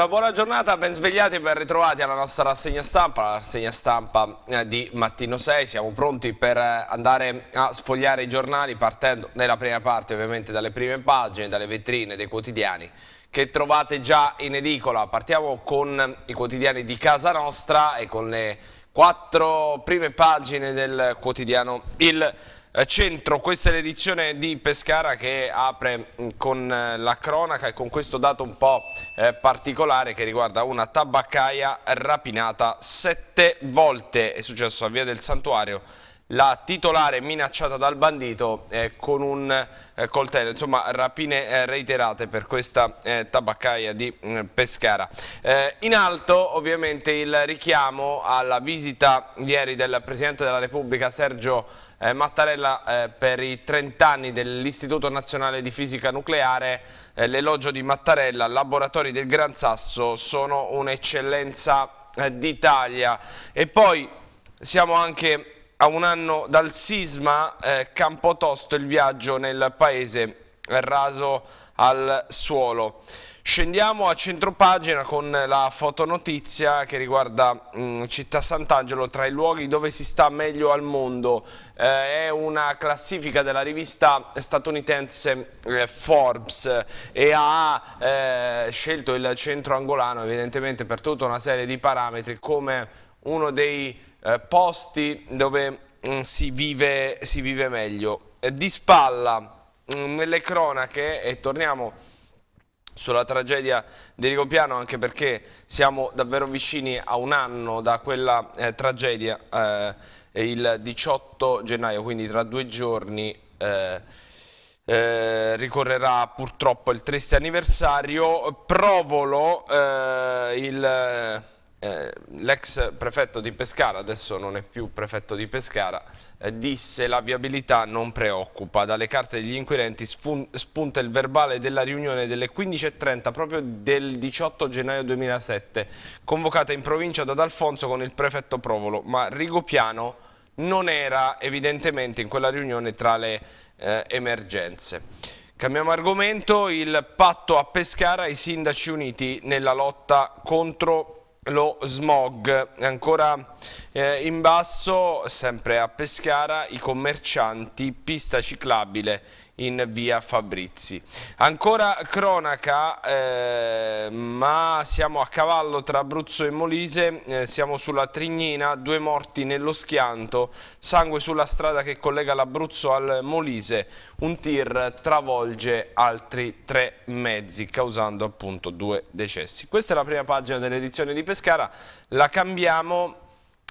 Una buona giornata, ben svegliati e ben ritrovati alla nostra rassegna stampa, la rassegna stampa eh, di Mattino 6. Siamo pronti per eh, andare a sfogliare i giornali partendo nella prima parte ovviamente dalle prime pagine, dalle vetrine dei quotidiani che trovate già in edicola. Partiamo con eh, i quotidiani di casa nostra e con le quattro prime pagine del quotidiano Il eh, Centro, questa è l'edizione di Pescara che apre mm, con eh, la cronaca e con questo dato un po' eh, particolare che riguarda una tabaccaia rapinata sette volte, è successo a Via del Santuario, la titolare minacciata dal bandito eh, con un eh, coltello, insomma rapine eh, reiterate per questa tabaccaia di mm, Pescara. in alto ovviamente il richiamo alla visita ieri del Presidente della Repubblica Sergio eh, Mattarella eh, per i 30 anni dell'Istituto Nazionale di Fisica Nucleare, eh, l'elogio di Mattarella, laboratori del Gran Sasso sono un'eccellenza eh, d'Italia. E poi siamo anche a un anno dal sisma, eh, Campotosto il viaggio nel paese raso al suolo. Scendiamo a centropagina con la fotonotizia che riguarda mh, mm, Città Sant'Angelo tra i luoghi dove si sta meglio al mondo. Eh, è una classifica della rivista statunitense eh, Forbes e ha eh, scelto il centro angolano evidentemente per tutta una serie di parametri come uno dei eh, posti dove mh, mm, si, vive, si, vive, meglio. Eh, di spalla mh, mm, nelle cronache e torniamo sulla tragedia di Rigopiano anche perché siamo davvero vicini a un anno da quella eh, tragedia eh, il 18 gennaio, quindi tra due giorni eh, eh, ricorrerà purtroppo il triste anniversario. Provolo, eh, il eh, l'ex prefetto di Pescara, adesso non è più prefetto di Pescara, eh, disse la viabilità non preoccupa. Dalle carte degli inquirenti spunta il verbale della riunione delle 15.30 proprio del 18 gennaio 2007, convocata in provincia da D'Alfonso con il prefetto Provolo, ma Rigopiano non era evidentemente in quella riunione tra le eh, emergenze. Cambiamo argomento, il patto a Pescara, i sindaci uniti nella lotta contro lo smog ancora eh, in basso sempre a Pescara i commercianti pista ciclabile in via Fabrizi. Ancora cronaca, eh, ma siamo a cavallo tra Abruzzo e Molise, eh, siamo sulla Trignina, due morti nello schianto, sangue sulla strada che collega l'Abruzzo al Molise, un tir travolge altri tre mezzi causando appunto due decessi. Questa è la prima pagina dell'edizione di Pescara, la cambiamo,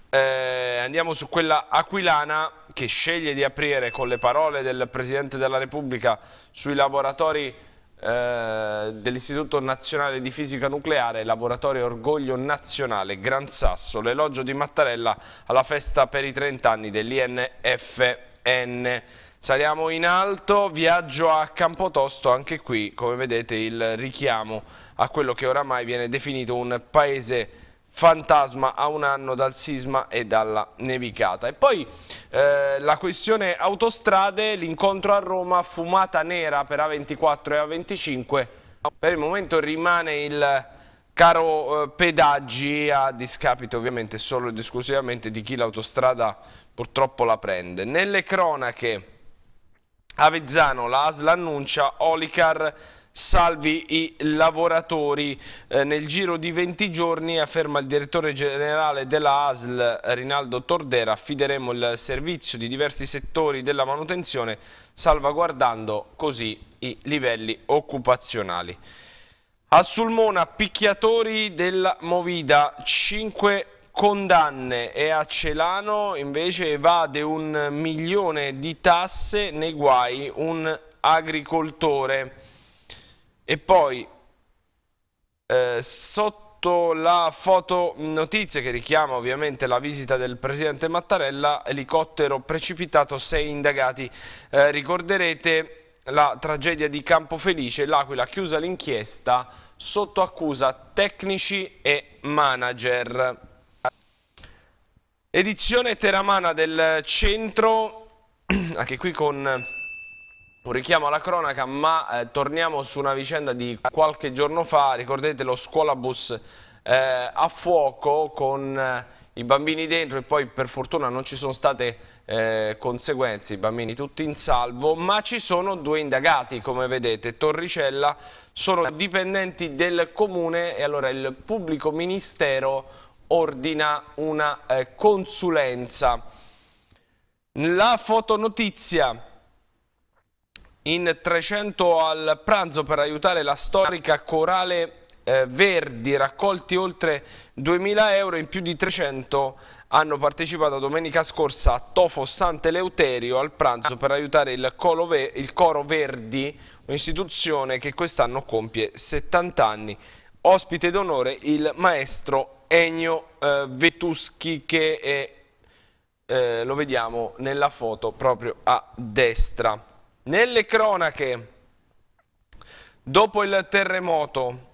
eh, andiamo su quella aquilana che sceglie di aprire con le parole del Presidente della Repubblica sui laboratori eh, dell'Istituto Nazionale di Fisica Nucleare, laboratorio Orgoglio Nazionale Gran Sasso, l'elogio di Mattarella alla festa per i 30 anni dell'INFN. Saliamo in alto, viaggio a Campotosto, anche qui come vedete il richiamo a quello che oramai viene definito un paese fantasma a un anno dal sisma e dalla nevicata. E poi eh, la questione autostrade, l'incontro a Roma, fumata nera per A24 e A25. Per il momento rimane il caro eh, pedaggi a discapito ovviamente solo ed esclusivamente di chi l'autostrada purtroppo la prende. Nelle cronache Avezzano, la ASL annuncia Olicar salvi i lavoratori. Eh, nel giro di 20 giorni, afferma il direttore generale della ASL Rinaldo Tordera, affideremo il servizio di diversi settori della manutenzione salvaguardando così i livelli occupazionali. A Sulmona, picchiatori della Movida, 5 condanne e a Celano invece evade un milione di tasse nei guai un agricoltore. E poi eh, sotto la foto notizia che richiama ovviamente la visita del presidente Mattarella, elicottero precipitato, sei indagati. Eh, ricorderete la tragedia di Campo Felice, l'Aquila chiusa l'inchiesta sotto accusa tecnici e manager. Edizione Teramana del centro, anche qui con un richiamo alla cronaca, ma eh, torniamo su una vicenda di qualche giorno fa, ricordate lo scuolabus eh, a fuoco con eh, i bambini dentro e poi per fortuna non ci sono state eh, conseguenze, i bambini tutti in salvo, ma ci sono due indagati come vedete, Torricella sono dipendenti del comune e allora il pubblico ministero ordina una eh, consulenza. La fotonotizia in 300 al pranzo per aiutare la storica Corale eh, Verdi, raccolti oltre 2.000 euro in più di 300 hanno partecipato domenica scorsa a Tofo Sant'Eleuterio al pranzo per aiutare il, Ve il Coro Verdi, un'istituzione che quest'anno compie 70 anni. Ospite d'onore il maestro Ennio eh, Vetuschi che è, eh, lo vediamo nella foto proprio a destra. Nelle cronache, dopo il terremoto,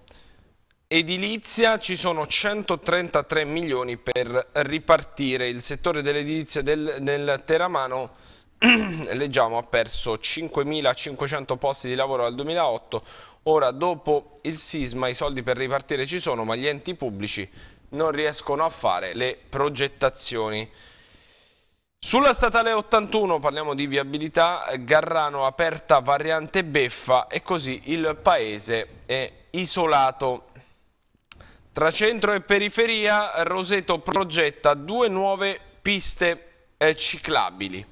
edilizia ci sono 133 milioni per ripartire. Il settore dell'edilizia del, del Teramano, leggiamo, ha perso 5.500 posti di lavoro dal 2008. Ora, dopo il sisma, i soldi per ripartire ci sono, ma gli enti pubblici non riescono a fare le progettazioni. Sulla statale 81 parliamo di viabilità, Garrano aperta variante beffa e così il paese è isolato. Tra centro e periferia Roseto progetta due nuove piste eh, ciclabili.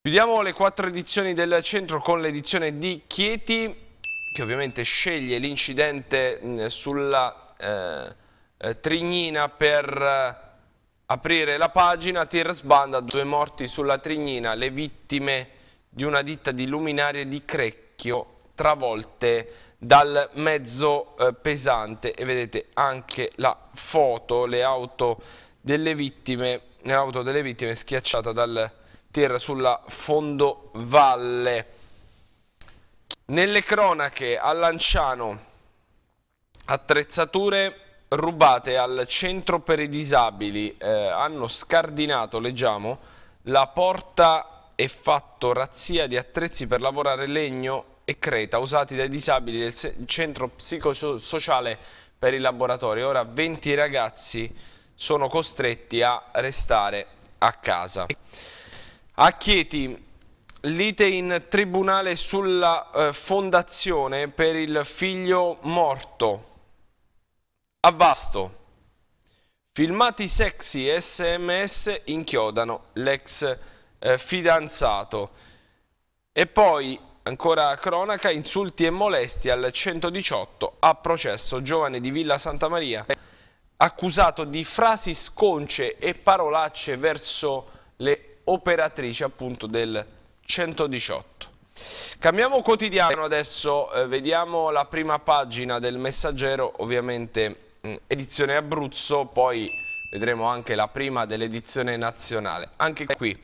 Chiudiamo le quattro edizioni del centro con l'edizione di Chieti che ovviamente sceglie l'incidente mm, sulla eh, eh, Trignina per eh, Aprire la pagina, tir sbanda, due morti sulla Trignina, le vittime di una ditta di luminarie di Crecchio travolte dal mezzo eh, pesante e vedete anche la foto, le auto delle vittime, l'auto delle vittime schiacciata dal tir sulla fondovalle. Nelle cronache a Lanciano attrezzature rubate al centro per i disabili, eh, hanno scardinato, leggiamo, la porta e fatto razzia di attrezzi per lavorare legno e creta usati dai disabili del centro psicosociale per il laboratorio. Ora 20 ragazzi sono costretti a restare a casa. A Chieti lite in tribunale sulla eh, fondazione per il figlio morto Avvasto. Filmati sexy e sms inchiodano l'ex eh, fidanzato. E poi, ancora cronaca, insulti e molestie al 118 a processo giovane di Villa Santa Maria accusato di frasi sconce e parolacce verso le operatrici appunto del 118. Cambiamo quotidiano adesso, eh, vediamo la prima pagina del messaggero, ovviamente Mm, edizione Abruzzo, poi vedremo anche la prima dell'edizione nazionale. Anche qui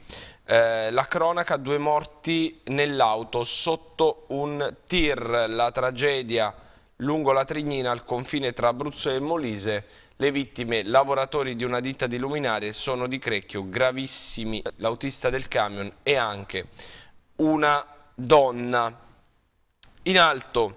eh, la cronaca, due morti nell'auto sotto un tir, la tragedia lungo la Trignina al confine tra Abruzzo e Molise. Le vittime, lavoratori di una ditta di luminarie, sono di Crecchio, gravissimi l'autista del camion e anche una donna. In alto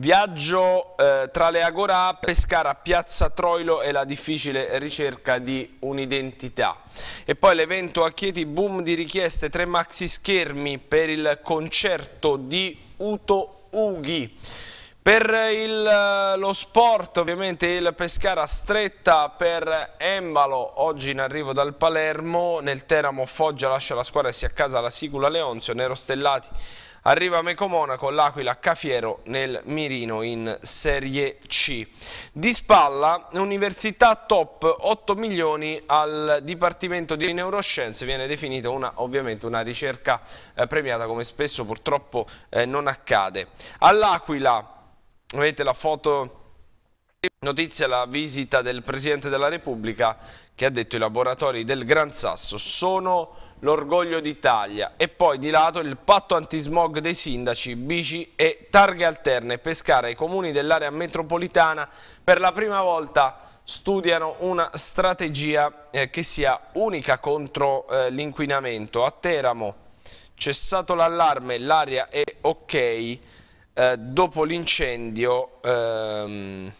Viaggio eh, tra le Agora, Pescara, Piazza Troilo e la difficile ricerca di un'identità. E poi l'evento a Chieti, boom di richieste, tre maxi schermi per il concerto di Uto Ughi. Per il, eh, lo sport ovviamente il Pescara stretta per Embalo, oggi in arrivo dal Palermo, nel Teramo Foggia lascia la squadra e si accasa la Sicula Leonzio, Nero Stellati Arriva Meco Monaco, l'Aquila, Cafiero nel mirino in Serie C. Di spalla, Università top 8 milioni al Dipartimento di Neuroscienze, viene definita una, ovviamente una ricerca eh, premiata come spesso purtroppo eh, non accade. All'Aquila, vedete la foto... Notizia la visita del Presidente della Repubblica che ha detto i laboratori del Gran Sasso sono l'orgoglio d'Italia e poi di lato il patto antismog dei sindaci, bici e targhe alterne pescare ai comuni dell'area metropolitana per la prima volta studiano una strategia eh, che sia unica contro eh, l'inquinamento. A Teramo cessato l'allarme, l'aria è ok eh, dopo l'incendio ehm,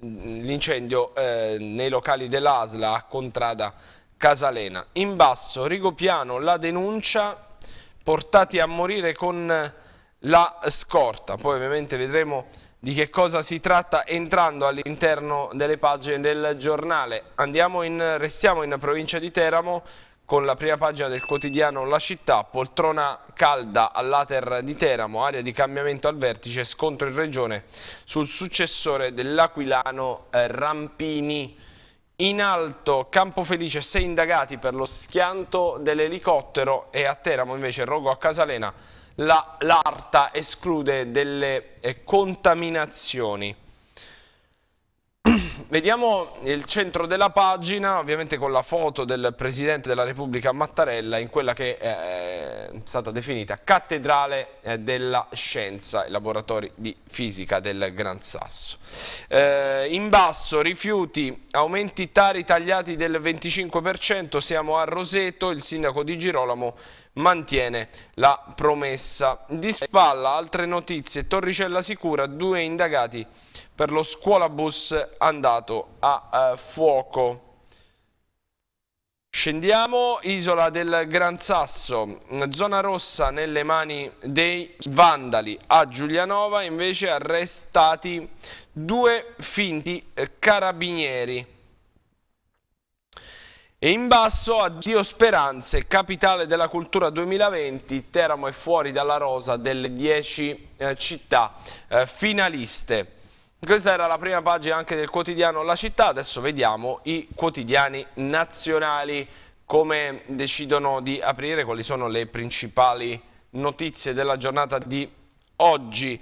eh, nei locali dell'Asla a Contrada Casalena. In basso, Rigopiano, la denuncia, portati a morire con eh, la scorta. Poi ovviamente vedremo di che cosa si tratta entrando all'interno delle pagine del giornale. In, restiamo in provincia di Teramo con la prima pagina del quotidiano La Città, poltrona calda all'Ater di Teramo, area di cambiamento al vertice, scontro in regione sul successore dell'Aquilano eh, Rampini. In alto Campo Felice sei indagati per lo schianto dell'elicottero e a Teramo invece Rogo a Casalena l'ARTA la, esclude delle eh, contaminazioni. Vediamo il centro della pagina, ovviamente con la foto del Presidente della Repubblica Mattarella in quella che è eh, stata definita Cattedrale eh, della Scienza e Laboratori di Fisica del Gran Sasso. Eh, in basso rifiuti, aumenti tari tagliati del 25%, siamo a Roseto, il sindaco di Girolamo mantiene la promessa. Di spalla altre notizie, Torricella Sicura, due indagati per lo scuolabus andato a eh, fuoco. Scendiamo, isola del Gran Sasso, zona rossa nelle mani dei vandali. A Giulianova invece arrestati due finti eh, carabinieri. E in basso a Dio Speranze, capitale della cultura 2020, Teramo è fuori dalla rosa delle 10 eh, città eh, finaliste. Questa era la prima pagina anche del quotidiano La Città, adesso vediamo i quotidiani nazionali come decidono di aprire, quali sono le principali notizie della giornata di oggi.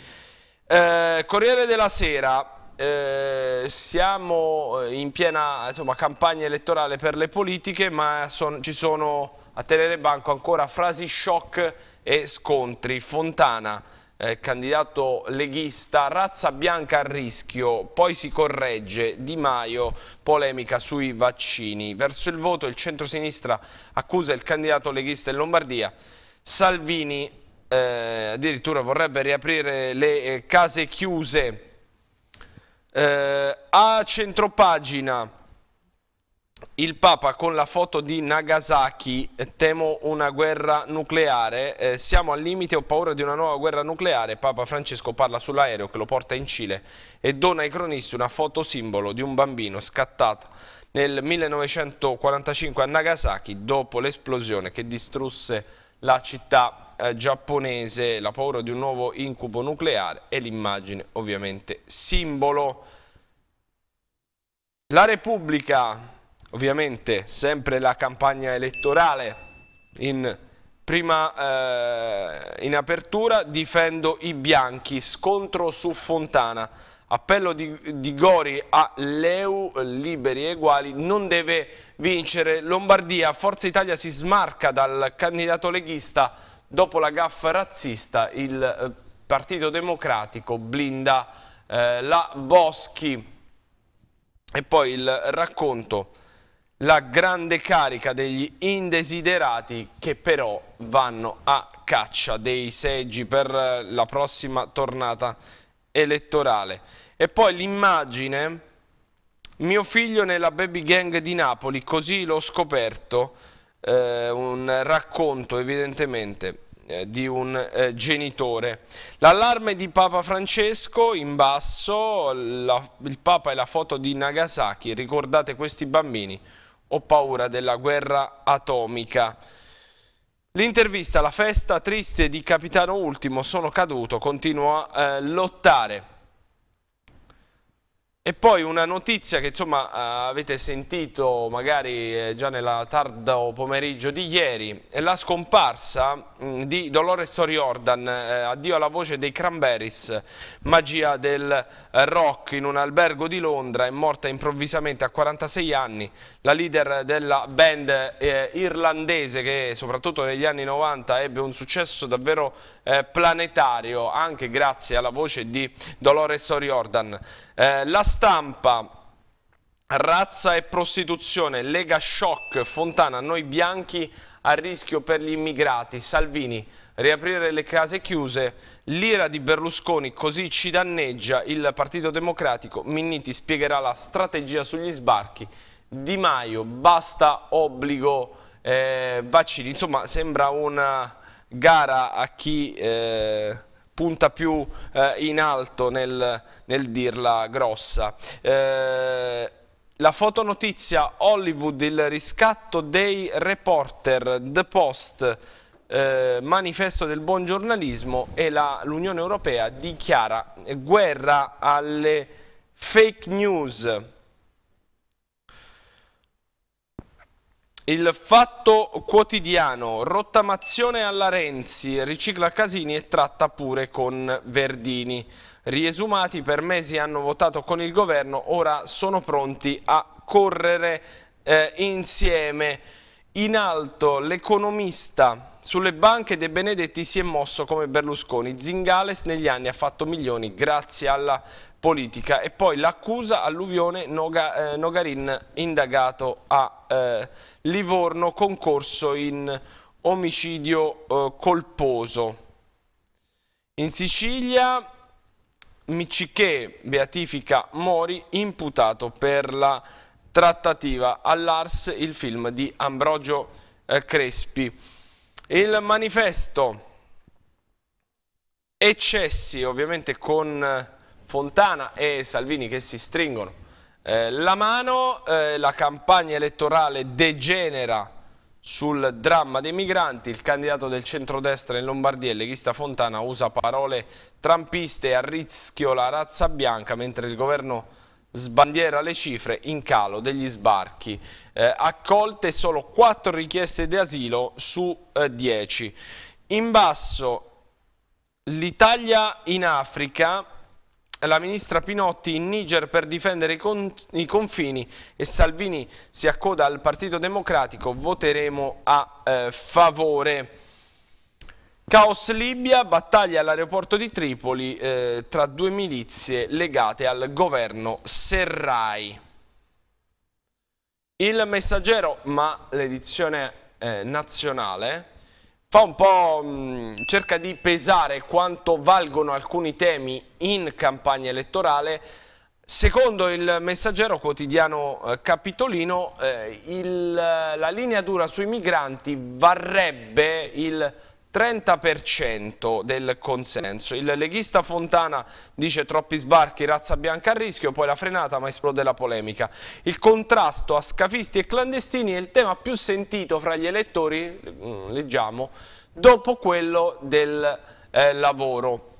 Eh, Corriere della Sera, eh, siamo in piena insomma, campagna elettorale per le politiche, ma son, ci sono a tenere banco ancora frasi shock e scontri. Fontana eh, candidato leghista, razza bianca a rischio, poi si corregge, Di Maio, polemica sui vaccini. Verso il voto il centrosinistra accusa il candidato leghista in Lombardia, Salvini eh, addirittura vorrebbe riaprire le eh, case chiuse. Eh, a centropagina il Papa con la foto di Nagasaki, eh, temo una guerra nucleare, eh, siamo al limite, ho paura di una nuova guerra nucleare, Papa Francesco parla sull'aereo che lo porta in Cile e dona ai cronisti una foto simbolo di un bambino scattato nel 1945 a Nagasaki dopo l'esplosione che distrusse la città eh, giapponese, la paura di un nuovo incubo nucleare e l'immagine ovviamente simbolo. La Repubblica ovviamente sempre la campagna elettorale in, prima, eh, in apertura, difendo i bianchi, scontro su Fontana, appello di, di Gori a Leu, liberi e uguali, non deve vincere Lombardia, Forza Italia si smarca dal candidato leghista dopo la gaffa razzista, il eh, Partito Democratico blinda eh, la Boschi e poi il racconto la grande carica degli indesiderati che però vanno a caccia dei seggi per eh, la prossima tornata elettorale. E poi l'immagine, mio figlio nella baby gang di Napoli, così l'ho scoperto, eh, un racconto evidentemente eh, di un eh, genitore. L'allarme di Papa Francesco in basso, la, il Papa e la foto di Nagasaki, ricordate questi bambini ho paura della guerra atomica. L'intervista La festa triste di Capitano Ultimo, sono caduto, continuo a eh, lottare. E poi una notizia che insomma eh, avete sentito magari eh, già nel tardo pomeriggio di ieri, è la scomparsa mm, di Dolores O'Riordan, eh, addio alla voce dei Cranberries, magia del rock in un albergo di Londra, è morta improvvisamente a 46 anni, la leader della band irlandese che soprattutto negli anni 90 ebbe un successo davvero planetario, anche grazie alla voce di Dolores O'Riordan. Eh, stampa, razza e prostituzione, Lega shock, Fontana, noi bianchi a rischio per gli immigrati, Salvini, riaprire le case chiuse, l'ira di Berlusconi così ci danneggia il Partito Democratico, Minniti spiegherà la strategia sugli sbarchi, Di Maio, basta obbligo eh, vaccini, insomma sembra una gara a chi... Eh, punta più eh, in alto nel, nel dirla grossa. Eh, la fotonotizia Hollywood, il riscatto dei reporter, The Post, eh, manifesto del buon giornalismo e l'Unione Europea dichiara guerra alle fake news. Il fatto quotidiano, rottamazione alla Renzi, ricicla Casini e tratta pure con Verdini. Riesumati per mesi hanno votato con il governo, ora sono pronti a correre eh, insieme. In alto l'economista sulle banche De Benedetti si è mosso come Berlusconi. Zingales negli anni ha fatto milioni grazie alla politica e poi l'accusa alluvione Noga, eh, Nogarin indagato a eh, Livorno concorso in omicidio eh, colposo. In Sicilia Miciché beatifica Mori imputato per la trattativa all'Ars il film di Ambrogio eh, Crespi. Il manifesto eccessi ovviamente con eh, Fontana e Salvini che si stringono eh, la mano, eh, la campagna elettorale degenera sul dramma dei migranti, il candidato del centrodestra in Lombardia, il leghista Fontana, usa parole trampiste a rischio la razza bianca, mentre il governo sbandiera le cifre in calo degli sbarchi. Eh, accolte solo 4 richieste di asilo su 10. Eh, in basso l'Italia in Africa la ministra Pinotti in Niger per difendere i, con i, confini e Salvini si accoda al Partito Democratico, voteremo a eh, favore. Caos Libia, battaglia all'aeroporto di Tripoli eh, tra due milizie legate al governo Serrai. Il messaggero, ma l'edizione eh, nazionale, fa un po' mh, mm, cerca di pesare quanto valgono alcuni temi in campagna elettorale. Secondo il messaggero quotidiano eh, capitolino, eh, il, eh, la linea dura sui migranti varrebbe il 30% del consenso. Il leghista Fontana dice troppi sbarchi, razza bianca a rischio, poi la frenata ma esplode la polemica. Il contrasto a scafisti e clandestini è il tema più sentito fra gli elettori, mm, leggiamo, dopo quello del eh, lavoro.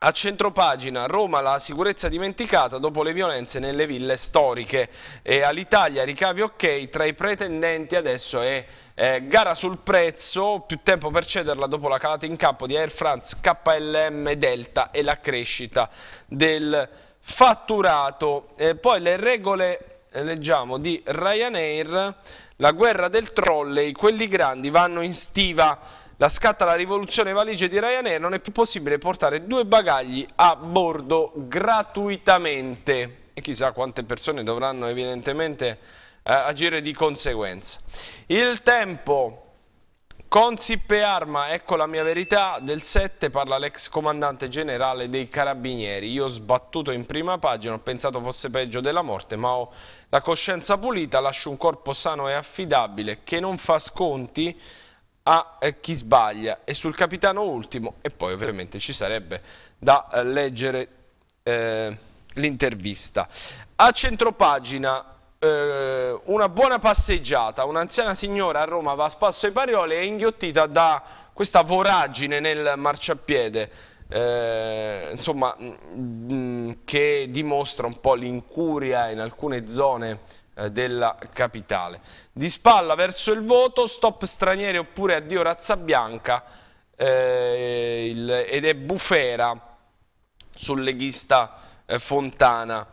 A centropagina, Roma la sicurezza dimenticata dopo le violenze nelle ville storiche e all'Italia ricavi ok, tra i pretendenti adesso è eh, gara sul prezzo, più tempo per cederla dopo la calata in campo di Air France, KLM Delta e la crescita del fatturato. Eh, poi le regole, eh, leggiamo, di Ryanair, la guerra del trolley, quelli grandi vanno in stiva. La scatta la rivoluzione valigie di Ryanair, non è più possibile portare due bagagli a bordo gratuitamente. E chissà quante persone dovranno evidentemente agire di conseguenza. Il tempo Consip e Arma, ecco la mia verità, del 7 parla l'ex comandante generale dei Carabinieri. Io ho sbattuto in prima pagina, ho pensato fosse peggio della morte, ma ho la coscienza pulita, lascio un corpo sano e affidabile che non fa sconti a eh, chi sbaglia. E sul capitano ultimo, e poi ovviamente ci sarebbe da eh, leggere eh, l'intervista. A centropagina eh, una buona passeggiata, un'anziana signora a Roma va a spasso ai parioli e è inghiottita da questa voragine nel marciapiede, eh, insomma, mm, mm, che dimostra un po' l'incuria in alcune zone eh, della capitale. Di spalla verso il voto, stop stranieri oppure addio razza bianca eh, il, ed è bufera sul leghista eh, Fontana.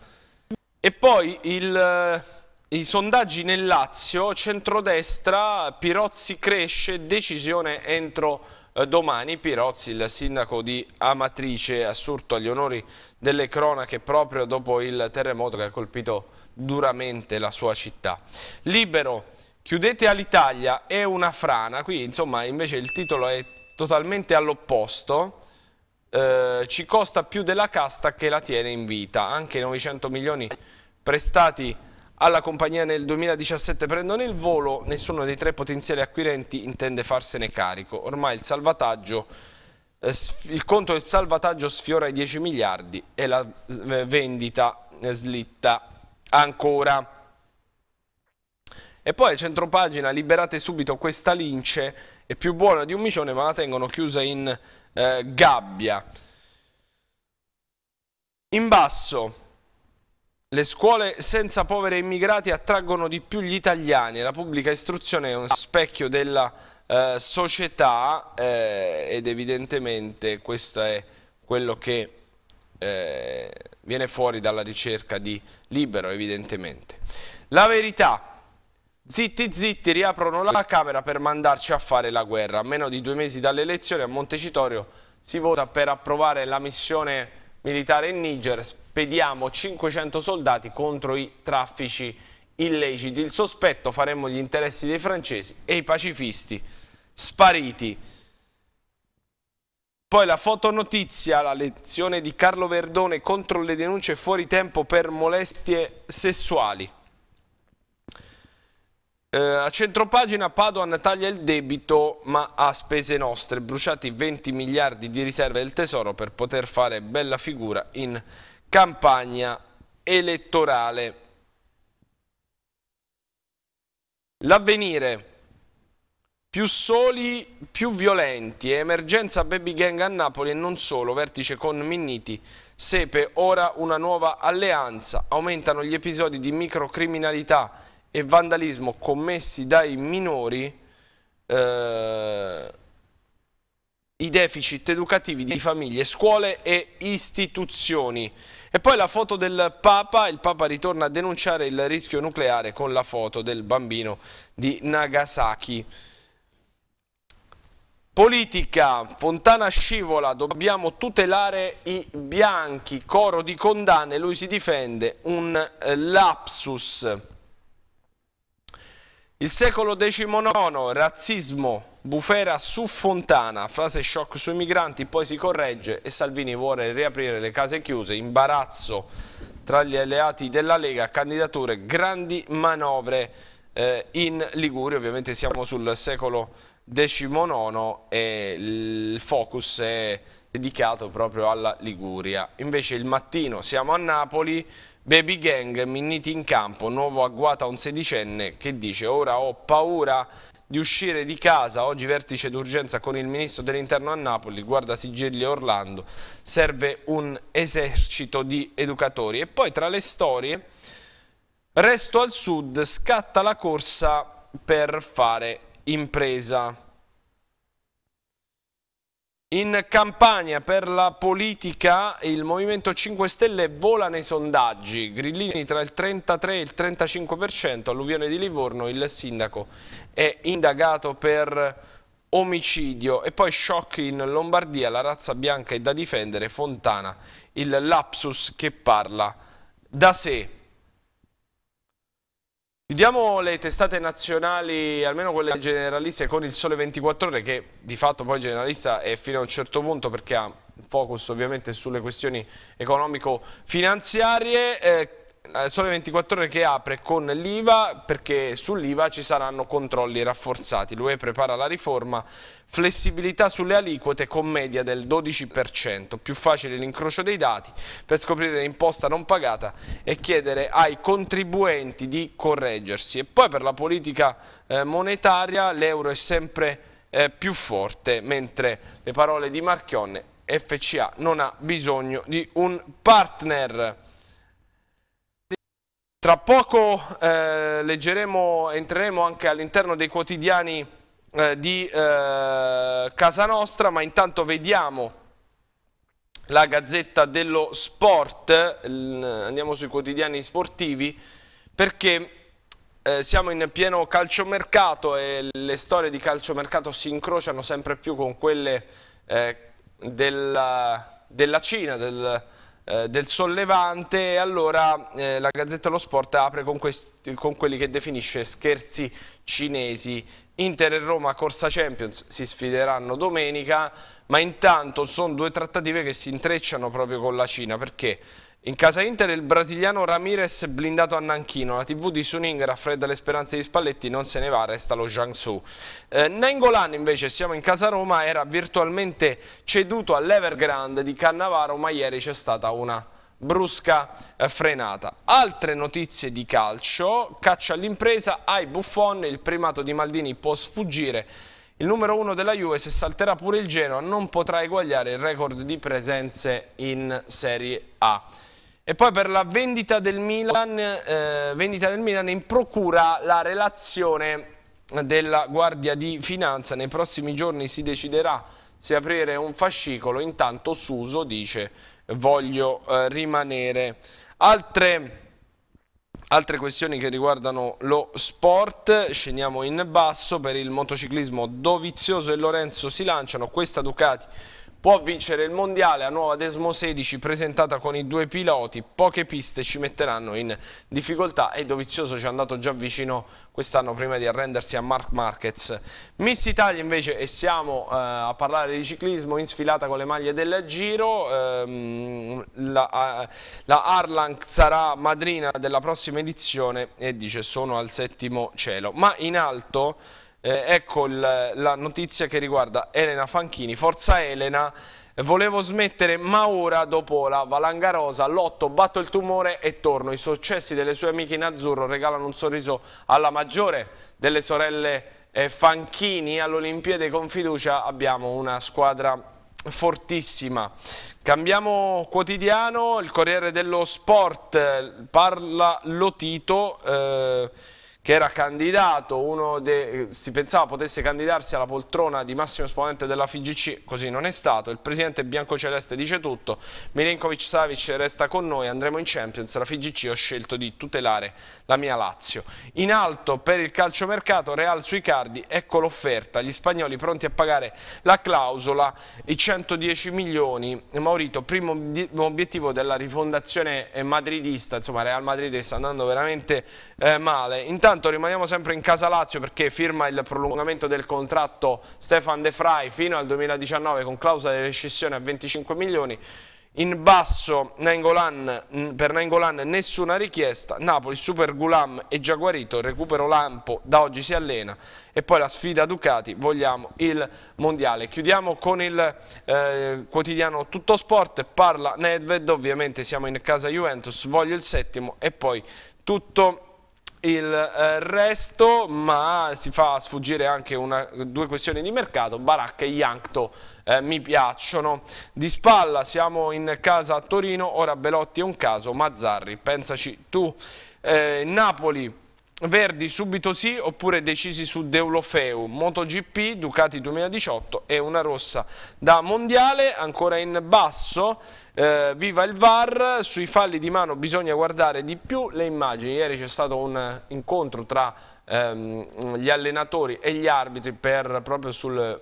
E poi il i sondaggi nel Lazio, centrodestra, Pirozzi cresce, decisione entro eh, domani. Pirozzi, il sindaco di Amatrice, assurto agli onori delle cronache proprio dopo il terremoto che ha colpito duramente la sua città. Libero, chiudete all'Italia, è una frana. Qui insomma invece il titolo è totalmente all'opposto. Eh, ci costa più della casta che la tiene in vita. Anche 900 milioni prestati alla compagnia nel 2017 prendono il volo, nessuno dei tre potenziali acquirenti intende farsene carico. Ormai il, eh, il conto del salvataggio sfiora i 10 miliardi e la eh, vendita eh, slitta ancora. E poi centropagina, liberate subito questa lince, è più buona di un micione ma la tengono chiusa in eh, gabbia. In basso, le scuole senza poveri immigrati attraggono di più gli italiani. La pubblica istruzione è un specchio della eh, società eh, ed evidentemente questo è quello che eh, viene fuori dalla ricerca di Libero, evidentemente. La verità. Zitti zitti riaprono la Camera per mandarci a fare la guerra. A meno di due mesi dalle elezioni a Montecitorio si vota per approvare la missione militare in Niger, spediamo 500 soldati contro i traffici illeciti. Il sospetto faremmo gli interessi dei francesi e i pacifisti spariti. Poi la fotonotizia, la lezione di Carlo Verdone contro le denunce fuori tempo per molestie sessuali. Eh, a centropagina Padoan taglia il debito ma a spese nostre, bruciati 20 miliardi di riserve del Tesoro per poter fare bella figura in campagna elettorale. L'avvenire più soli, più violenti, emergenza baby gang a Napoli e non solo, vertice con Minniti, Sepe, ora una nuova alleanza, aumentano gli episodi di microcriminalità e vandalismo commessi dai minori eh, i deficit educativi di famiglie, scuole e istituzioni. E poi la foto del Papa, il Papa ritorna a denunciare il rischio nucleare con la foto del bambino di Nagasaki. Politica, Fontana scivola, dobbiamo tutelare i bianchi, coro di condanne, lui si difende, un eh, lapsus. Il secolo XIX, razzismo, bufera su Fontana, frase shock sui migranti, poi si corregge e Salvini vuole riaprire le case chiuse, imbarazzo tra gli alleati della Lega, candidature, grandi manovre eh, in Liguria, ovviamente siamo sul secolo XIX e il focus è dedicato proprio alla Liguria. Invece il mattino siamo a Napoli, Baby gang, minniti in campo, nuovo agguato a un sedicenne che dice ora ho paura di uscire di casa, oggi vertice d'urgenza con il ministro dell'interno a Napoli, guarda Sigilli Orlando, serve un esercito di educatori. E poi tra le storie, resto al sud, scatta la corsa per fare impresa. In campagna per la politica il Movimento 5 Stelle vola nei sondaggi, grillini tra il 33 e il 35%, alluvione di Livorno, il sindaco è indagato per omicidio e poi shock in Lombardia, la razza bianca è da difendere, Fontana, il lapsus che parla da sé. Chiudiamo le testate nazionali, almeno quelle generaliste, con il Sole 24 Ore, che di fatto poi generalista è fino a un certo punto perché ha focus ovviamente sulle questioni economico-finanziarie. Eh, eh, Sole 24 Ore che apre con l'IVA perché sull'IVA ci saranno controlli rafforzati. L'UE prepara la riforma, flessibilità sulle aliquote con media del 12%, più facile l'incrocio dei dati per scoprire l'imposta non pagata e chiedere ai contribuenti di correggersi. E poi per la politica eh, monetaria l'euro è sempre eh, più forte, mentre le parole di Marchionne FCA non ha bisogno di un partner. Tra poco eh, leggeremo, entreremo anche all'interno dei quotidiani eh, di eh, Casa Nostra, ma intanto vediamo la Gazzetta dello Sport, andiamo sui quotidiani sportivi, perché eh, siamo in pieno calciomercato e le storie di calciomercato si incrociano sempre più con quelle eh, della, della, Cina, del, eh, del sollevante e allora eh, la Gazzetta dello Sport apre con, questi, con quelli che definisce scherzi cinesi. Inter e Roma Corsa Champions si sfideranno domenica, ma intanto sono due trattative che si intrecciano proprio con la Cina, perché in casa Inter il brasiliano Ramirez blindato a Nanchino, la tv di Suning raffredda le speranze di Spalletti, non se ne va, resta lo Jiangsu. Eh, Nengolan invece, siamo in casa Roma, era virtualmente ceduto all'Evergrande di Cannavaro, ma ieri c'è stata una brusca eh, frenata. Altre notizie di calcio, caccia all'impresa, ai Buffon, il primato di Maldini può sfuggire. Il numero uno della Juve, se salterà pure il Genoa, non potrà eguagliare il record di presenze in Serie A. E poi per la vendita del Milan, eh, vendita del Milan in procura la relazione della Guardia di Finanza. Nei prossimi giorni si deciderà se aprire un fascicolo. Intanto Suso dice voglio eh, rimanere. Altre, altre, questioni che riguardano lo sport, scendiamo in basso per il motociclismo Dovizioso e Lorenzo si lanciano, questa Ducati Può vincere il mondiale a nuova Desmo 16 presentata con i due piloti, poche piste ci metteranno in difficoltà e Dovizioso ci è andato già vicino quest'anno prima di arrendersi a Mark Marquez. Miss Italia invece e siamo eh, a parlare di ciclismo in sfilata con le maglie del Giro, ehm, la, eh, la Arlang sarà madrina della prossima edizione e dice sono al settimo cielo, ma in alto... Eh, ecco il, la notizia che riguarda Elena Fanchini, forza Elena, volevo smettere ma ora dopo la Valangarosa lotto, batto il tumore e torno, i successi delle sue amiche in azzurro regalano un sorriso alla maggiore delle sorelle eh, Fanchini all'Olimpiade con fiducia abbiamo una squadra fortissima. Cambiamo quotidiano, il Corriere dello Sport eh, parla Lotito, eh, che era candidato, de, si pensava potesse candidarsi alla poltrona di massimo esponente della FIGC, così non è stato, il presidente biancoceleste dice tutto, Milenkovic Savic resta con noi, andremo in Champions, la FIGC ho scelto di tutelare la mia Lazio. In alto per il calciomercato Real sui cardi, ecco l'offerta, gli spagnoli pronti a pagare la clausola, i 110 milioni, Maurito, primo obiettivo della rifondazione madridista, insomma Real Madrid sta andando veramente eh, male. Intanto Intanto rimaniamo sempre in Casa Lazio perché firma il prolungamento del contratto Stefan De Frey fino al 2019 con clausola di rescissione a 25 milioni. In basso Nengolan, per Nengolan nessuna richiesta, Napoli, Super Gulam e Giaguarito, recupero Lampo, da oggi si allena e poi la sfida Ducati, vogliamo il Mondiale. Chiudiamo con il eh, quotidiano Tutto Sport, parla Nedved, ovviamente siamo in casa Juventus, voglio il settimo e poi tutto il eh, resto, ma si fa sfuggire anche una, due questioni di mercato, Baracca e Yankto eh, mi piacciono. Di spalla siamo in casa a Torino, ora Belotti è un caso, Mazzarri pensaci tu. Eh, Napoli Verdi subito sì oppure decisi su Deulofeu, MotoGP, Ducati 2018 e una rossa da mondiale, ancora in basso, eh, viva il VAR, sui falli di mano bisogna guardare di più le immagini, ieri c'è stato un incontro tra ehm, gli allenatori e gli arbitri per, proprio sul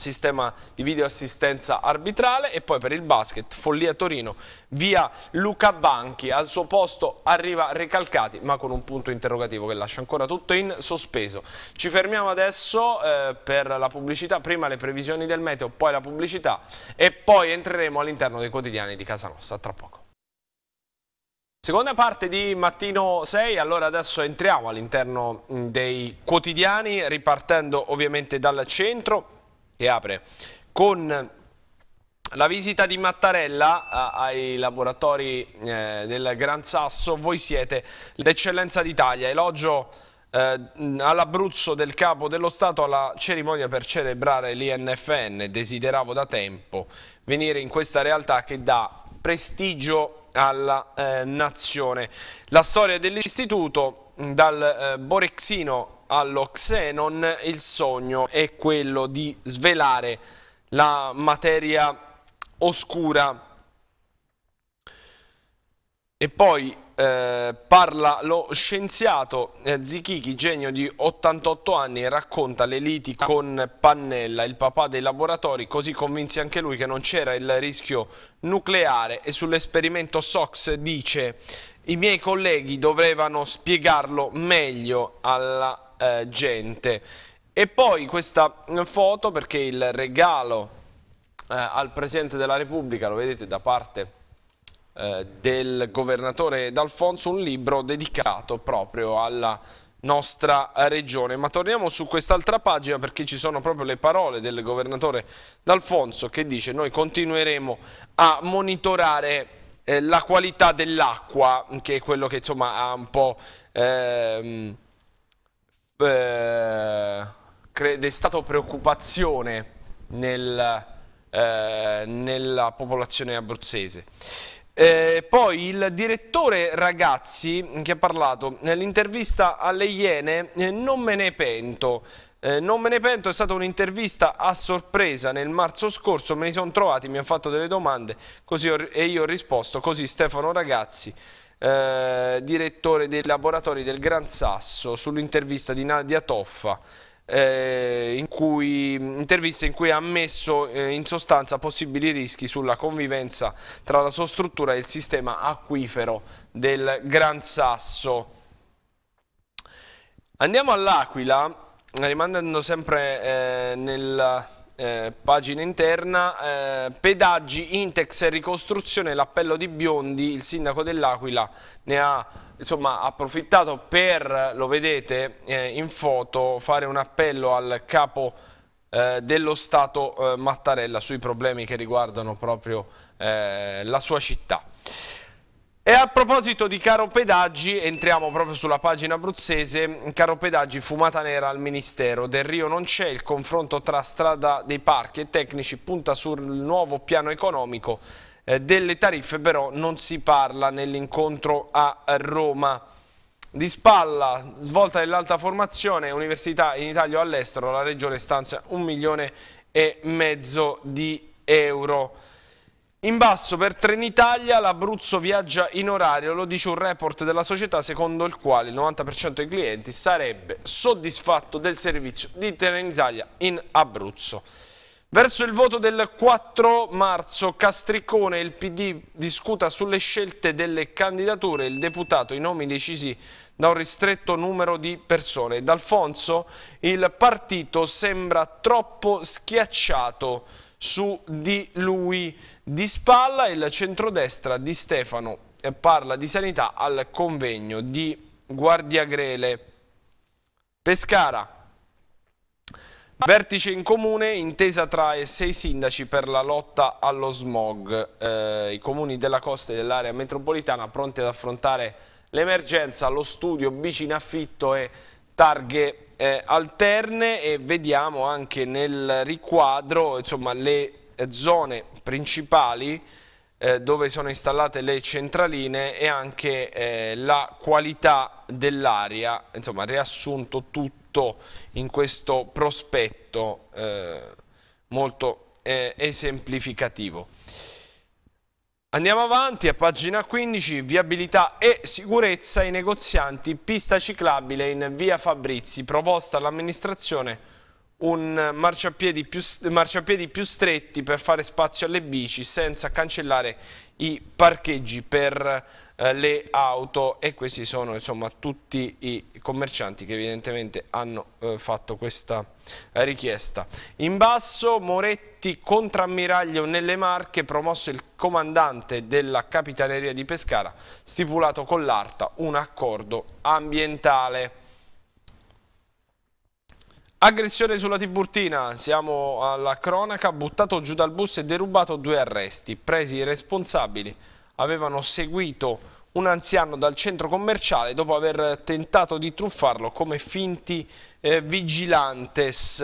sistema di videoassistenza arbitrale e poi per il basket Follia Torino via Luca Banchi al suo posto arriva Recalcati ma con un punto interrogativo che lascia ancora tutto in sospeso ci fermiamo adesso eh, per la pubblicità prima le previsioni del meteo poi la pubblicità e poi entreremo all'interno dei quotidiani di casa nostra tra poco Seconda parte di Mattino 6, allora adesso entriamo all'interno mm, dei quotidiani, ripartendo ovviamente dal centro che apre con la visita di Mattarella eh, ai laboratori eh, del Gran Sasso, voi siete l'eccellenza d'Italia, elogio eh, all'Abruzzo del Capo dello Stato alla cerimonia per celebrare l'INFN, desideravo da tempo venire in questa realtà che dà prestigio alla nazione. La storia dell'istituto mm, dal Borexino allo Xenon, il sogno è quello di svelare la materia oscura. E poi eh, parla lo scienziato eh, Zichichi, genio di 88 anni, e racconta le liti con Pannella, il papà dei laboratori, così convinse anche lui che non c'era il rischio nucleare e sull'esperimento SOX dice i miei colleghi dovevano spiegarlo meglio alla eh, gente. E poi questa foto perché il regalo eh, al Presidente della Repubblica, lo vedete da parte eh, del governatore D'Alfonso, un libro dedicato proprio alla nostra regione. Ma torniamo su quest'altra pagina perché ci sono proprio le parole del governatore D'Alfonso che dice noi continueremo a monitorare eh, la qualità dell'acqua, che è quello che insomma ha un po'... Ehm, eh, è stata preoccupazione nel, eh, nella popolazione abruzzese. Eh, poi il direttore Ragazzi mm, che ha parlato nell'intervista alle Iene eh, non me ne pento, eh, non me ne pento, è stata un'intervista a sorpresa nel marzo scorso, me li sono trovati, mi hanno fatto delle domande ho, e io ho risposto, così Stefano Ragazzi eh, direttore dei laboratori del Gran Sasso, sull'intervista di Nadia Toffa, eh, in cui, intervista in cui ha ammesso eh, in sostanza possibili rischi sulla convivenza tra la sua struttura e il sistema acquifero del Gran Sasso. Andiamo all'Aquila, rimandando sempre eh, nel eh, pagina interna, eh, pedaggi, Intex e ricostruzione, l'appello di Biondi, il sindaco dell'Aquila ne ha insomma, approfittato per, lo vedete eh, in foto, fare un appello al capo eh, dello Stato eh, Mattarella sui problemi che riguardano proprio la sua città. E a proposito di caro pedaggi, entriamo proprio sulla pagina abruzzese, caro pedaggi fumata nera al Ministero, del Rio non c'è, il confronto tra strada dei parchi e tecnici punta sul nuovo piano economico, eh, delle tariffe però non si parla nell'incontro a Roma. Di spalla, svolta dell'alta formazione, università in Italia o all'estero, la regione stanzia un milione e mezzo di euro. In basso per Trenitalia l'Abruzzo viaggia in orario, lo dice un report della società secondo il quale il 90% dei clienti sarebbe soddisfatto del servizio di Trenitalia in Abruzzo. Verso il voto del 4 marzo Castriccone e il PD discuta sulle scelte delle candidature, il deputato i nomi decisi da un ristretto numero di persone. D'Alfonso il partito sembra troppo schiacciato su di lui di spalla il centrodestra di Stefano eh, parla di sanità al convegno di Guardiagrele. Pescara. Vertice in comune, intesa tra i sei sindaci per la lotta allo smog. Eh, I comuni della costa e dell'area metropolitana pronti ad affrontare l'emergenza, lo studio, bici in affitto e targhe eh, alterne e vediamo anche nel riquadro insomma, le eh, zone principali eh, dove sono installate le centraline e anche eh, la qualità dell'aria, insomma riassunto tutto in questo prospetto eh, molto eh, esemplificativo. Andiamo avanti a pagina 15, viabilità e sicurezza ai negozianti, pista ciclabile in via Fabrizi, proposta all'amministrazione un marciapiedi più, marciapiedi più stretti per fare spazio alle bici senza cancellare i parcheggi per eh, le auto e questi sono insomma tutti i commercianti che evidentemente hanno eh, fatto questa eh, richiesta. In basso Moretti contrammiraglio nelle Marche, promosso il comandante della Capitaneria di Pescara, stipulato con l'Arta un accordo ambientale. Aggressione sulla Tiburtina, siamo alla cronaca, buttato giù dal bus e derubato due arresti, presi i responsabili, avevano seguito un anziano dal centro commerciale dopo aver tentato di truffarlo come finti eh, vigilantes.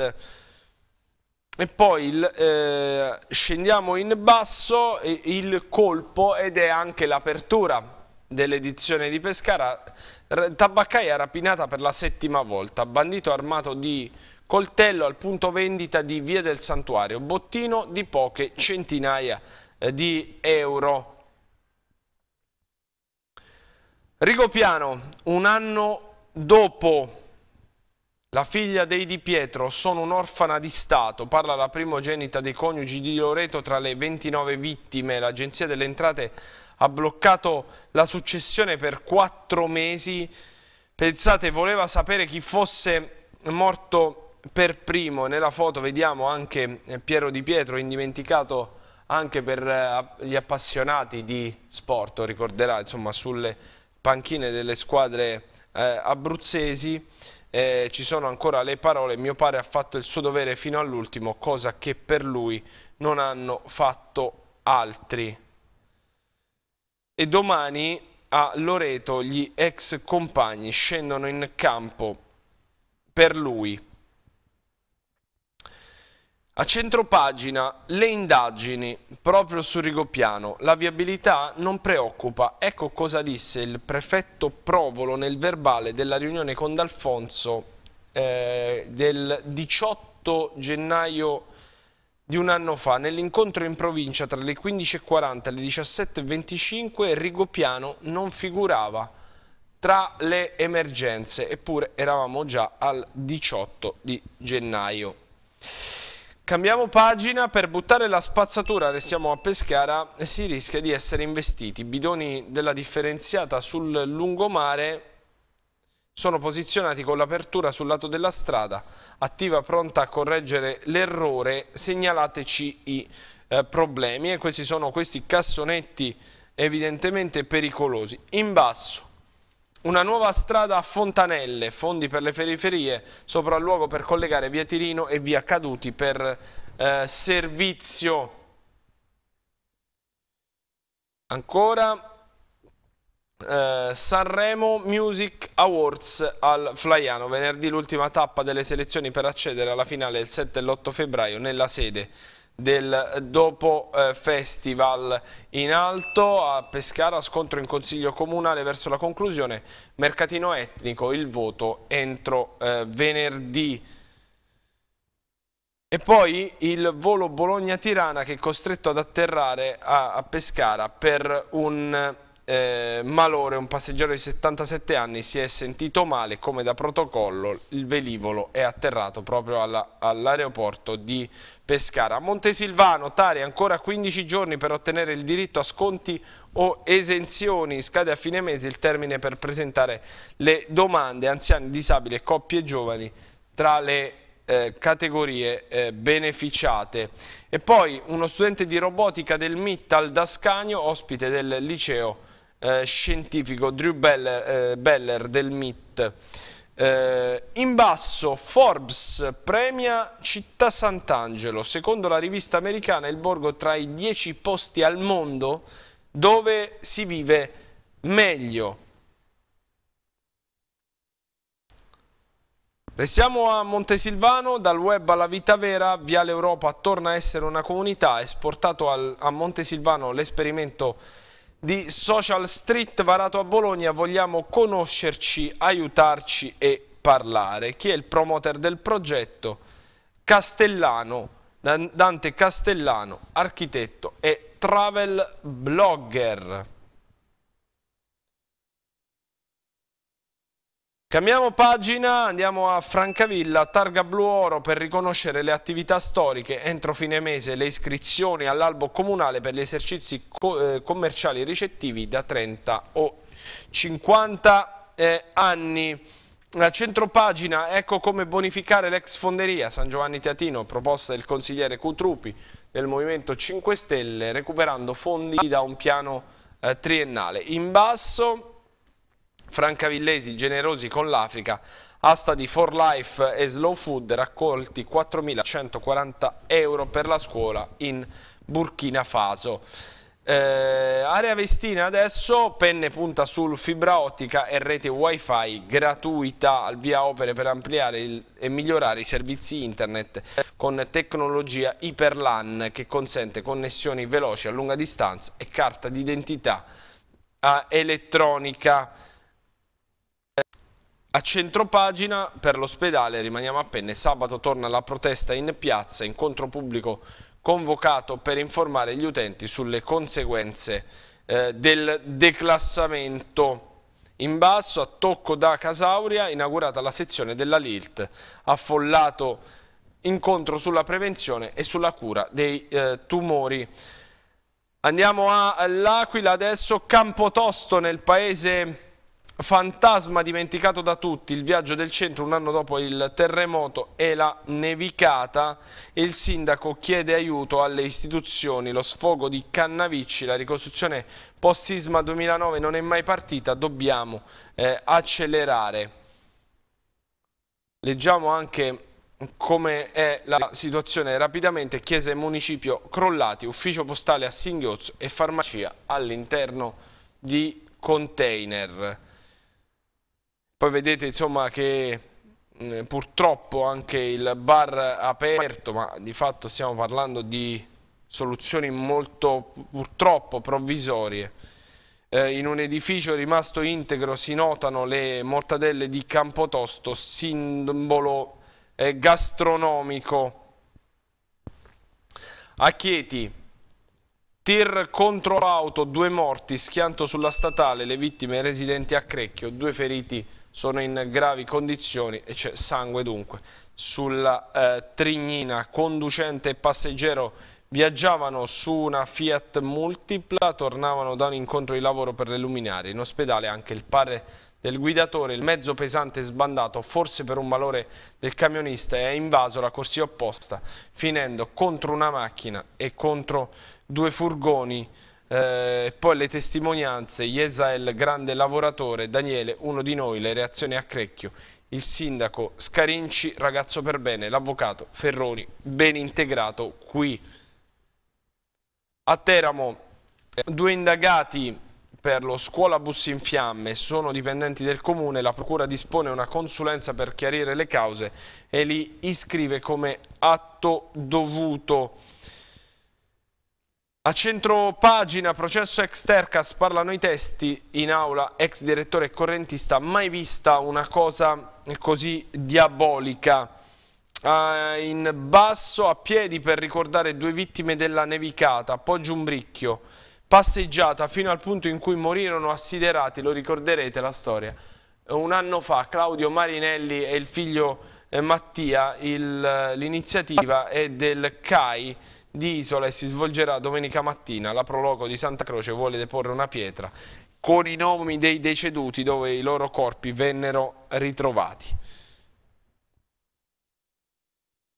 E poi il, eh, scendiamo in basso, il colpo ed è anche l'apertura dell'edizione di Pescara, tabaccaia rapinata per la settima volta, bandito armato di coltello al punto vendita di Via del Santuario, bottino di poche centinaia eh, di euro. Rigopiano, un anno dopo la figlia dei Di Pietro, sono un'orfana di Stato, parla la primogenita dei coniugi di Loreto tra le 29 vittime. L'Agenzia delle Entrate ha bloccato la successione per quattro mesi. Pensate, voleva sapere chi fosse morto per primo. Nella foto vediamo anche eh, Piero Di Pietro, indimenticato anche per eh, gli appassionati di sport, ricorderà, insomma, sulle panchine delle squadre eh, abruzzesi. Eh, ci sono ancora le parole, mio padre ha fatto il suo dovere fino all'ultimo, cosa che per lui non hanno fatto altri e domani a Loreto gli ex compagni scendono in campo per lui. A centropagina le indagini proprio su Rigopiano. La viabilità non preoccupa. Ecco cosa disse il prefetto Provolo nel verbale della riunione con D'Alfonso eh, del 18 gennaio di un anno fa, nell'incontro in provincia tra le 15.40 e le 17.25 Rigopiano non figurava tra le emergenze, eppure eravamo già al 18 di gennaio. Cambiamo pagina, per buttare la spazzatura restiamo a Pescara, e si rischia di essere investiti. Bidoni della differenziata sul lungomare sono posizionati con l'apertura sul lato della strada, attiva pronta a correggere l'errore, segnalateci i eh, problemi e questi sono questi cassonetti evidentemente pericolosi. In basso una nuova strada a Fontanelle, fondi per le periferie, sopralluogo per collegare via Tirino e via Caduti per eh, servizio. Ancora eh, Sanremo Music Awards al Flaiano, venerdì l'ultima tappa delle selezioni per accedere alla finale il 7 e l'8 febbraio nella sede del dopo eh, festival in alto a Pescara, scontro in consiglio comunale verso la conclusione, mercatino etnico, il voto entro eh, venerdì. E poi il volo Bologna-Tirana che è costretto ad atterrare a, a Pescara per un eh, Malore, un passeggero di 77 anni, si è sentito male come da protocollo il velivolo è atterrato proprio all'aeroporto all di Pescara. A Montesilvano, Tari, ancora 15 giorni per ottenere il diritto a sconti o esenzioni. Scade a fine mese il termine per presentare le domande anziani, disabili e coppie giovani tra le eh, categorie eh, beneficiate. E poi uno studente di robotica del MIT al Dascagno, ospite del liceo eh, scientifico Drew Beller, eh, Beller del MIT. Eh, in basso Forbes premia Città Sant'Angelo, secondo la rivista americana il borgo tra i dieci posti al mondo dove si vive meglio. Restiamo a Montesilvano, dal web alla vita vera, Viale Europa torna a essere una comunità, esportato al, a Montesilvano l'esperimento di Social Street varato a Bologna, vogliamo conoscerci, aiutarci e parlare. Chi è il promoter del progetto? Castellano, Dante Castellano, architetto e travel blogger. Cambiamo pagina, andiamo a Francavilla, targa blu oro per riconoscere le attività storiche. Entro fine mese le iscrizioni all'albo comunale per gli esercizi eh, commerciali ricettivi da 30 o 50 eh, anni. A centropagina, ecco come bonificare l'ex fonderia San Giovanni Teatino, proposta del consigliere Cutrupi del Movimento 5 Stelle, recuperando fondi da un piano eh, triennale. In basso Francavillesi generosi con l'Africa, asta di For Life e Slow Food raccolti 4.140 euro per la scuola in Burkina Faso. Eh, area Vestina adesso, penne punta sul fibra ottica e rete wifi gratuita al via opere per ampliare il, e migliorare i servizi internet con tecnologia iperlan che consente connessioni veloci a lunga distanza e carta d'identità eh, elettronica. A centropagina per l'ospedale rimaniamo a penne. Sabato torna la protesta in piazza, incontro pubblico convocato per informare gli utenti sulle conseguenze eh, del declassamento. In basso, a tocco da Casauria, inaugurata la sezione della LILT, affollato incontro sulla prevenzione e sulla cura dei eh, tumori. Andiamo all'Aquila adesso, Campotosto nel paese Fantasma dimenticato da tutti, il viaggio del centro un anno dopo il terremoto e la nevicata, il sindaco chiede aiuto alle istituzioni, lo sfogo di Cannavicci, la ricostruzione post-sisma 2009 non è mai partita, dobbiamo eh, accelerare. Leggiamo anche come è la situazione rapidamente, chiesa e municipio crollati, ufficio postale a singhiozzo e farmacia all'interno di container. Poi vedete insomma che mh, mm, purtroppo anche il bar aperto, ma di fatto stiamo parlando di soluzioni molto purtroppo provvisorie. Eh, in un edificio rimasto integro si notano le mortadelle di Campotosto, simbolo eh, gastronomico. A Chieti, tir contro auto, due morti, schianto sulla statale, le vittime residenti a Crecchio, due feriti sono in gravi condizioni e c'è sangue dunque sulla eh, trignina. Conducente e passeggero viaggiavano su una Fiat Multipla, tornavano da un incontro di lavoro per le luminarie. In ospedale anche il padre del guidatore, il mezzo pesante sbandato, forse per un valore del camionista, è invaso la corsia opposta, finendo contro una macchina e contro due furgoni eh, poi le testimonianze, Jesael grande lavoratore, Daniele uno di noi, le reazioni a Crecchio, il sindaco Scarinci ragazzo per bene, l'avvocato Ferroni ben integrato qui. A Teramo due indagati per lo scuola bus in fiamme sono dipendenti del comune, la procura dispone una consulenza per chiarire le cause e li iscrive come atto dovuto. A centro pagina, processo ex Tercas, parlano i testi, in aula ex direttore correntista, mai vista una cosa così diabolica. Uh, in basso a piedi per ricordare due vittime della nevicata, appoggio un bricchio, passeggiata fino al punto in cui morirono assiderati, lo ricorderete la storia, un anno fa Claudio Marinelli e il figlio eh, Mattia, l'iniziativa è del CAI, di Isola e si svolgerà domenica mattina. La Proloco di Santa Croce vuole deporre una pietra con i nomi dei deceduti dove i loro corpi vennero ritrovati.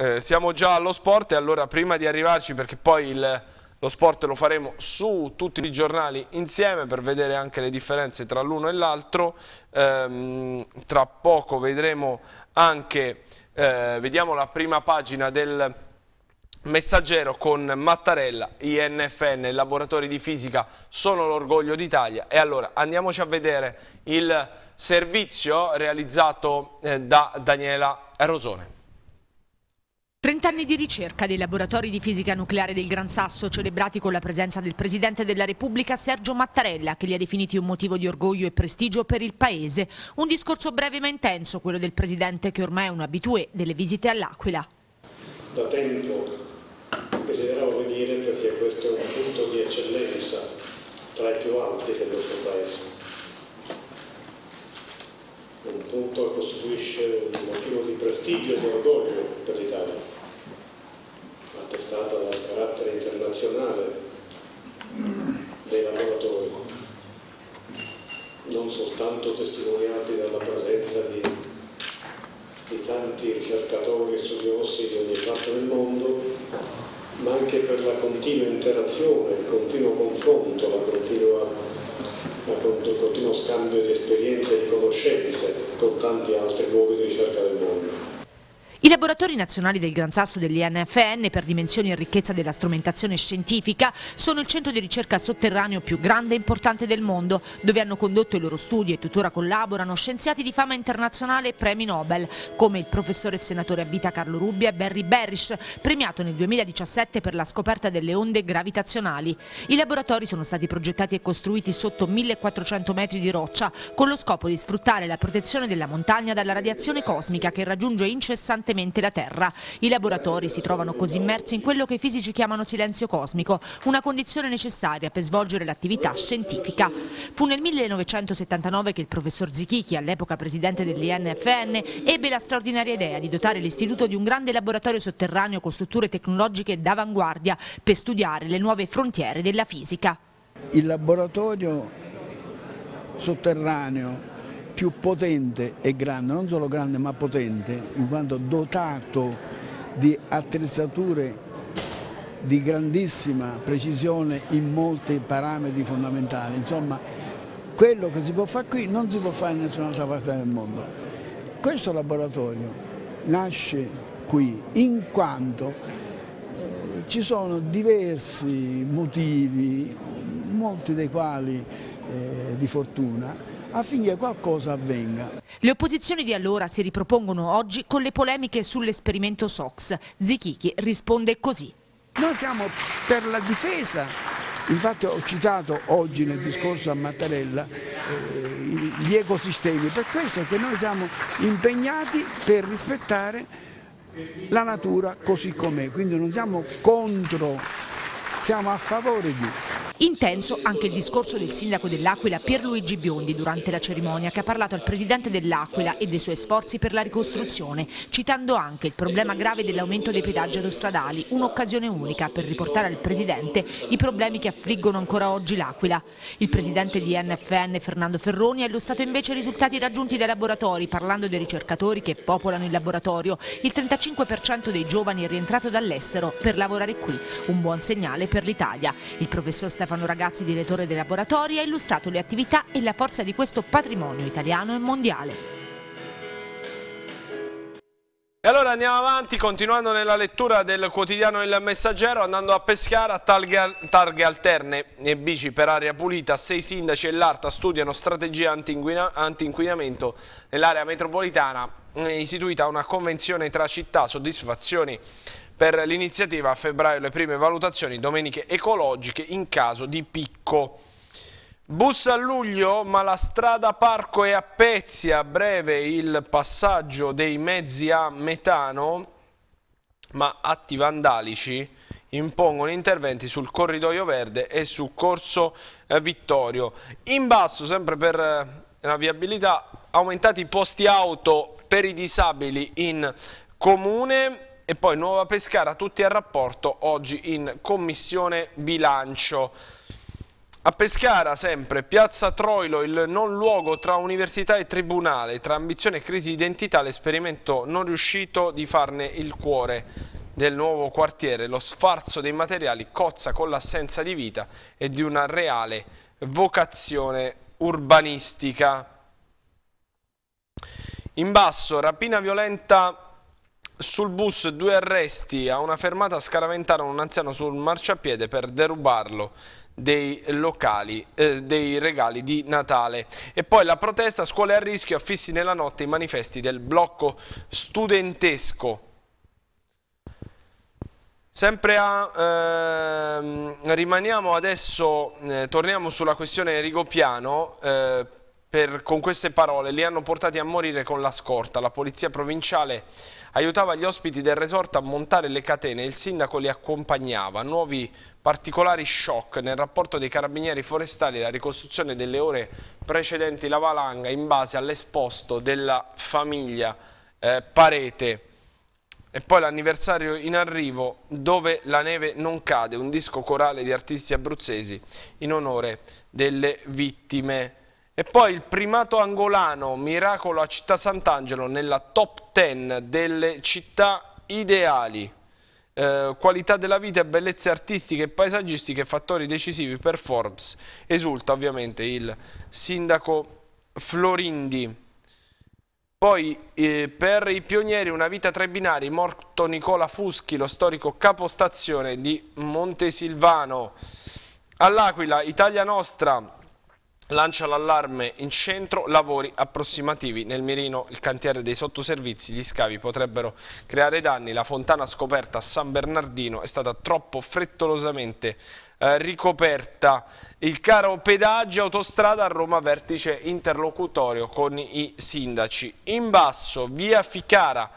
Eh, siamo già allo sport e allora prima di arrivarci perché poi il, lo sport lo faremo su tutti i giornali insieme per vedere anche le differenze tra l'uno e l'altro, ehm, tra poco vedremo anche, eh, vediamo la prima pagina del Messaggero con Mattarella, INFN, laboratori di fisica sono l'orgoglio d'Italia e allora andiamoci a vedere il servizio realizzato eh, da Daniela Rosone. 30 anni di ricerca dei laboratori di fisica nucleare del Gran Sasso celebrati con la presenza del Presidente della Repubblica Sergio Mattarella che li ha definiti un motivo di orgoglio e prestigio per il Paese. Un discorso breve ma intenso quello del Presidente che ormai è un abitué delle visite all'Aquila da tempo desideravo venire perché questo è un punto di eccellenza tra i più alti del nostro paese. Un punto che costituisce un motivo di prestigio e di orgoglio per l'Italia, attestata dal carattere internazionale dei lavoratori, non soltanto testimoniati ma anche per la continua interazione, il continuo confronto, la continua, la il continuo scambio di esperienze e di conoscenze con tanti altri luoghi di ricerca del mondo. I laboratori nazionali del Gran Sasso dell'INFN, per dimensioni e ricchezza della strumentazione scientifica, sono il centro di ricerca sotterraneo più grande e importante del mondo, dove hanno condotto i loro studi e tuttora collaborano scienziati di fama internazionale e premi Nobel, come il professore e senatore a vita Carlo Rubbia e Barry Berish, premiato nel 2017 per la scoperta delle onde gravitazionali. I laboratori sono stati progettati e costruiti sotto 1400 metri di roccia, con lo scopo di sfruttare la protezione della montagna dalla radiazione cosmica che raggiunge incessantemente pesantemente la Terra. I laboratori si trovano così immersi in quello che i fisici chiamano silenzio cosmico, una condizione necessaria per svolgere l'attività scientifica. Fu nel 1979 che il professor Zichichi, all'epoca presidente dell'INFN, ebbe la straordinaria idea di dotare l'istituto di un grande laboratorio sotterraneo con strutture tecnologiche d'avanguardia per studiare le nuove frontiere della fisica. Il laboratorio sotterraneo più potente e grande, non solo grande ma potente, in quanto dotato di attrezzature di grandissima precisione in molti parametri fondamentali. Insomma, quello che si può fare qui non si può fare in nessun'altra parte del mondo. Questo laboratorio nasce qui in quanto eh, ci sono diversi motivi, molti dei quali eh, di fortuna, affinché qualcosa avvenga. Le opposizioni di allora si ripropongono oggi con le polemiche sull'esperimento SOX. Zichichi risponde così. Noi siamo per la difesa, infatti ho citato oggi nel discorso a Mattarella eh, gli ecosistemi, per questo che noi siamo impegnati per rispettare la natura così com'è, quindi non siamo contro, siamo a favore di. Intenso anche il discorso del sindaco dell'Aquila Pierluigi Biondi durante la cerimonia che ha parlato al presidente dell'Aquila e dei suoi sforzi per la ricostruzione, citando anche il problema grave dell'aumento dei pedaggi autostradali, un'occasione unica per riportare al presidente i problemi che affliggono ancora oggi l'Aquila. Il presidente di NFN Fernando Ferroni ha illustrato invece i risultati raggiunti dai laboratori parlando dei ricercatori che popolano il laboratorio. Il 35% dei giovani è rientrato dall'estero per lavorare qui, un buon segnale per l'Italia. Il professor Stefano Stefano Ragazzi, direttore dei laboratori, ha illustrato le attività e la forza di questo patrimonio italiano e mondiale. E allora andiamo avanti, continuando nella lettura del quotidiano Il Messaggero, andando a Pescara, targhe, targhe alterne e bici per aria pulita, sei sindaci e l'ARTA studiano strategie anti-inquinamento anti nell'area metropolitana, È eh, istituita una convenzione tra città, soddisfazioni per l'iniziativa a febbraio le prime valutazioni domeniche ecologiche in caso di picco. Bus a luglio, ma la strada parco è a pezzi, a breve il passaggio dei mezzi a metano, ma atti vandalici impongono interventi sul corridoio verde e su Corso eh, Vittorio. In basso, sempre per eh, la viabilità, aumentati i posti auto per i disabili in comune e poi Nuova Pescara, tutti al rapporto oggi in commissione bilancio. A Pescara sempre, Piazza Troilo, il non luogo tra università e tribunale, tra ambizione e crisi di identità, l'esperimento non riuscito di farne il cuore del nuovo quartiere, lo sfarzo dei materiali cozza con l'assenza di vita e di una reale vocazione urbanistica. In basso, rapina violenta sul bus due arresti, a una fermata scaraventarono un anziano sul marciapiede per derubarlo dei locali, eh, dei regali di Natale. E poi la protesta, scuole a rischio, affissi nella notte i manifesti del blocco studentesco. Sempre a, ehm, rimaniamo adesso, eh, torniamo sulla questione Rigopiano, eh, per, con queste parole li hanno portati a morire con la scorta. La polizia provinciale aiutava gli ospiti del resort a montare le catene, il sindaco li accompagnava. Nuovi particolari shock nel rapporto dei carabinieri forestali e la ricostruzione delle ore precedenti la valanga in base all'esposto della famiglia eh, Parete. E poi l'anniversario in arrivo dove la neve non cade, un disco corale di artisti abruzzesi in onore delle vittime e poi il primato angolano, miracolo a Città Sant'Angelo nella top 10 delle città ideali. Eh, qualità della vita, bellezze artistiche e paesaggistiche, fattori decisivi per Forbes. Esulta ovviamente il sindaco Florindi. Poi eh, per i pionieri una vita tra i binari, morto Nicola Fuschi, lo storico capostazione di Montesilvano. All'Aquila, Italia Nostra, lancia l'allarme in centro, lavori approssimativi nel mirino, il cantiere dei sottoservizi, gli scavi potrebbero creare danni, la fontana scoperta a San Bernardino è stata troppo frettolosamente eh, ricoperta, il caro pedaggio autostrada a Roma vertice interlocutorio con i sindaci. In basso, via Ficara,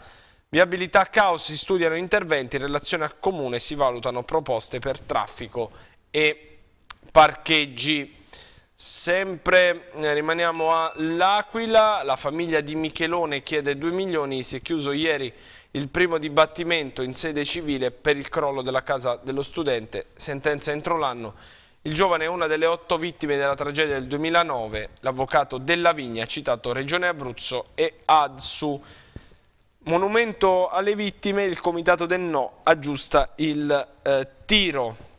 viabilità caos, si studiano interventi, in relazione al comune si valutano proposte per traffico e parcheggi. Sempre eh, rimaniamo all'Aquila, la famiglia di Michelone chiede 2 milioni, si è chiuso ieri il primo dibattimento in sede civile per il crollo della casa dello studente, sentenza entro l'anno. Il giovane è una delle otto vittime della tragedia del 2009, l'avvocato Della Vigna, ha citato Regione Abruzzo e ADSU. Monumento alle vittime, il comitato del no aggiusta il eh, tiro.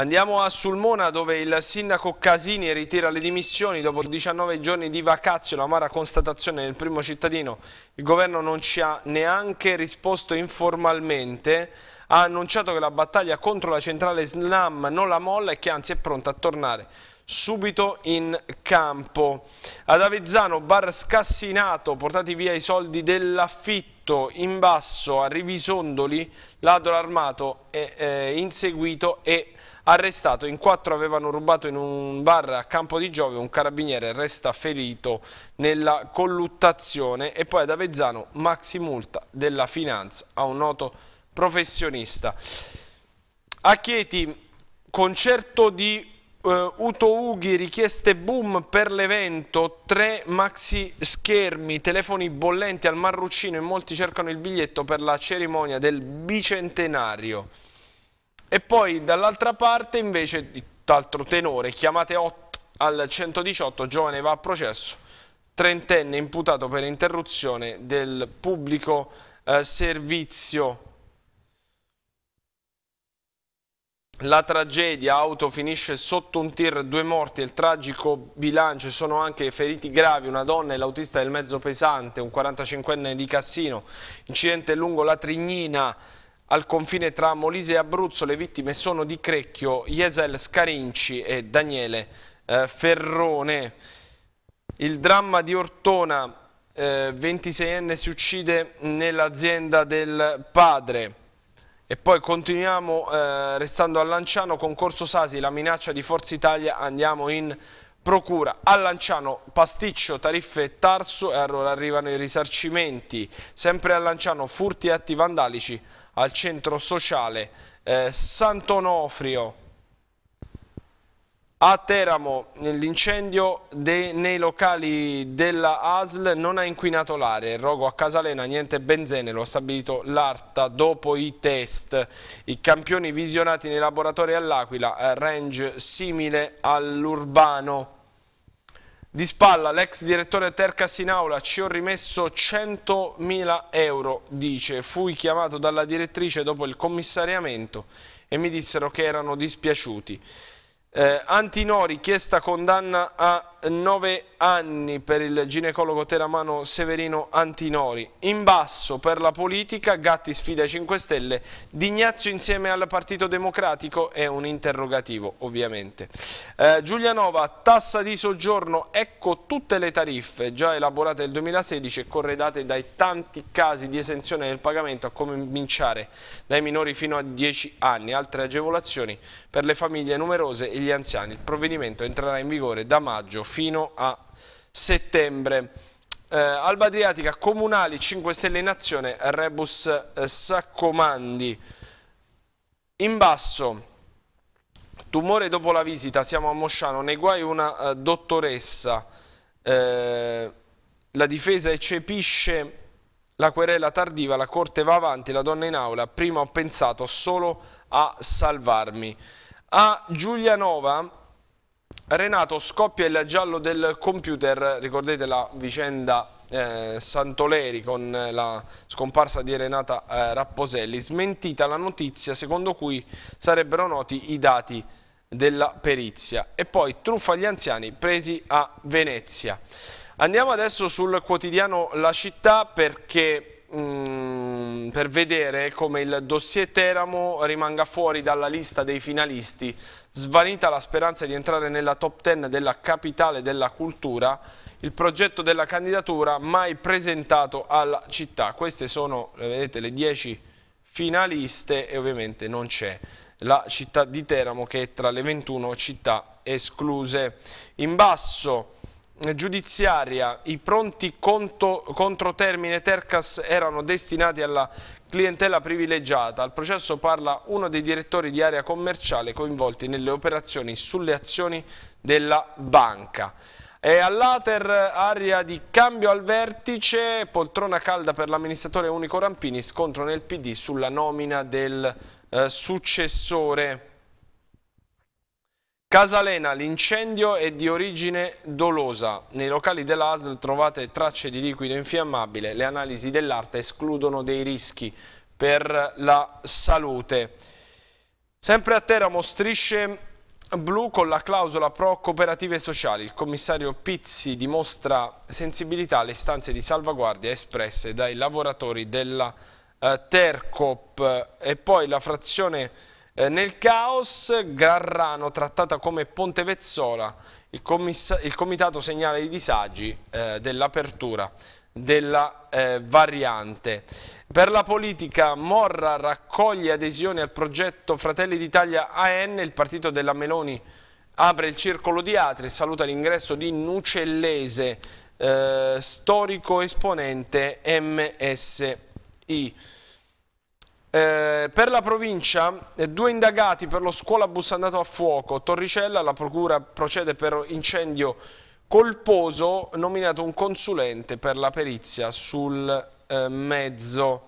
Andiamo a Sulmona dove il sindaco Casini ritira le dimissioni dopo 19 giorni di vacazio, l'amara constatazione del primo cittadino. Il governo non ci ha neanche risposto informalmente, ha annunciato che la battaglia contro la centrale SNAM non la molla e che anzi è pronta a tornare subito in campo. Ad Avezzano, bar scassinato, portati via i soldi dell'affitto, in basso a Rivisondoli, ladro armato è, eh, inseguito e arrestato, in quattro avevano rubato in un bar a Campo di Giove, un carabiniere resta ferito nella colluttazione e poi ad Avezzano maxi multa della finanza a un noto professionista. A Chieti concerto di Uh, Uto Ughi, richieste boom per l'evento, tre maxi schermi, telefoni bollenti al Marruccino e molti cercano il biglietto per la cerimonia del bicentenario e poi dall'altra parte invece d'altro tenore, chiamate 8 al 118, giovane va a processo, trentenne imputato per interruzione del pubblico eh, servizio. La tragedia, auto finisce sotto un tir, due morti, il tragico bilancio, sono anche feriti gravi, una donna e l'autista del mezzo pesante, un 45enne di Cassino, incidente lungo la Trignina, al confine tra Molise e Abruzzo le vittime sono di Crecchio, Jesel Scarinci e Daniele eh, Ferrone. Il dramma di Ortona, eh, 26enne si uccide nell'azienda del padre. E poi continuiamo eh, restando a Lanciano, concorso Sasi, la minaccia di Forza Italia, andiamo in procura. A Lanciano pasticcio, tariffe Tarso e allora arrivano i risarcimenti. Sempre a Lanciano furti e atti vandalici al centro sociale eh, Sant'Onofrio a Teramo l'incendio nei locali della ASL non ha inquinato l'aria, il rogo a Casalena niente benzene, lo ha stabilito l'ARTA dopo i test. I campioni visionati nei laboratori all'Aquila, eh, range simile all'urbano. Di spalla l'ex direttore Tercas in aula ci ho rimesso 100.000 euro, dice. Fui chiamato dalla direttrice dopo il commissariamento e mi dissero che erano dispiaciuti. Eh, Antinori, chiesta condanna a 39 anni per il ginecologo teramano Severino Antinori. In basso per la politica, Gatti sfida 5 Stelle, Dignazio insieme al Partito Democratico è un interrogativo ovviamente. Eh, Giulianova, tassa di soggiorno, ecco tutte le tariffe già elaborate nel 2016 e corredate dai tanti casi di esenzione del pagamento a cominciare dai minori fino a 10 anni, altre agevolazioni per le famiglie numerose e gli anziani. Il provvedimento entrerà in vigore da maggio fino a settembre. Eh, Alba Adriatica, Comunali, 5 Stelle in azione, Rebus eh, Saccomandi. In basso, tumore dopo la visita, siamo a Mosciano, nei guai una eh, dottoressa. Eh, la difesa eccepisce la querela tardiva, la corte va avanti, la donna in aula, prima ho pensato solo a salvarmi. A Giulianova Renato scoppia il giallo del computer, ricordate la vicenda eh, Santoleri con eh, la scomparsa di Renata eh, Rapposelli, smentita la notizia secondo cui sarebbero noti i dati della perizia e poi truffa agli anziani presi a Venezia. Andiamo adesso sul quotidiano La Città perché Mm, per vedere come il dossier Teramo rimanga fuori dalla lista dei finalisti, svanita la speranza di entrare nella top 10 della capitale della cultura, il progetto della candidatura mai presentato alla città. Queste sono vedete, le 10 finaliste e ovviamente non c'è la città di Teramo che è tra le 21 città escluse. In basso giudiziaria i pronti conto, contro termine Tercas erano destinati alla clientela privilegiata. Al processo parla uno dei direttori di area commerciale coinvolti nelle operazioni sulle azioni della banca. E all'Ater area di cambio al vertice, poltrona calda per l'amministratore Unico Rampini, scontro nel PD sulla nomina del eh, successore. Casalena, l'incendio è di origine dolosa. Nei locali dell'ASL trovate tracce di liquido infiammabile. Le analisi dell'arte escludono dei rischi per la salute. Sempre a Teramo, strisce blu con la clausola pro cooperative sociali. Il commissario Pizzi dimostra sensibilità alle stanze di salvaguardia espresse dai lavoratori della eh, Tercop. E poi la frazione eh, nel caos Garrano trattata come Ponte Vezzola, il, il comitato segnala i disagi eh, dell'apertura della eh, variante. Per la politica Morra raccoglie adesioni al progetto Fratelli d'Italia AN, il partito della Meloni apre il circolo di Atri e saluta l'ingresso di Nucellese, eh, storico esponente MSI. Eh, per la provincia, eh, due indagati per lo scuolabus andato a fuoco. Torricella, la procura procede per incendio colposo, nominato un consulente per la perizia sul eh, mezzo.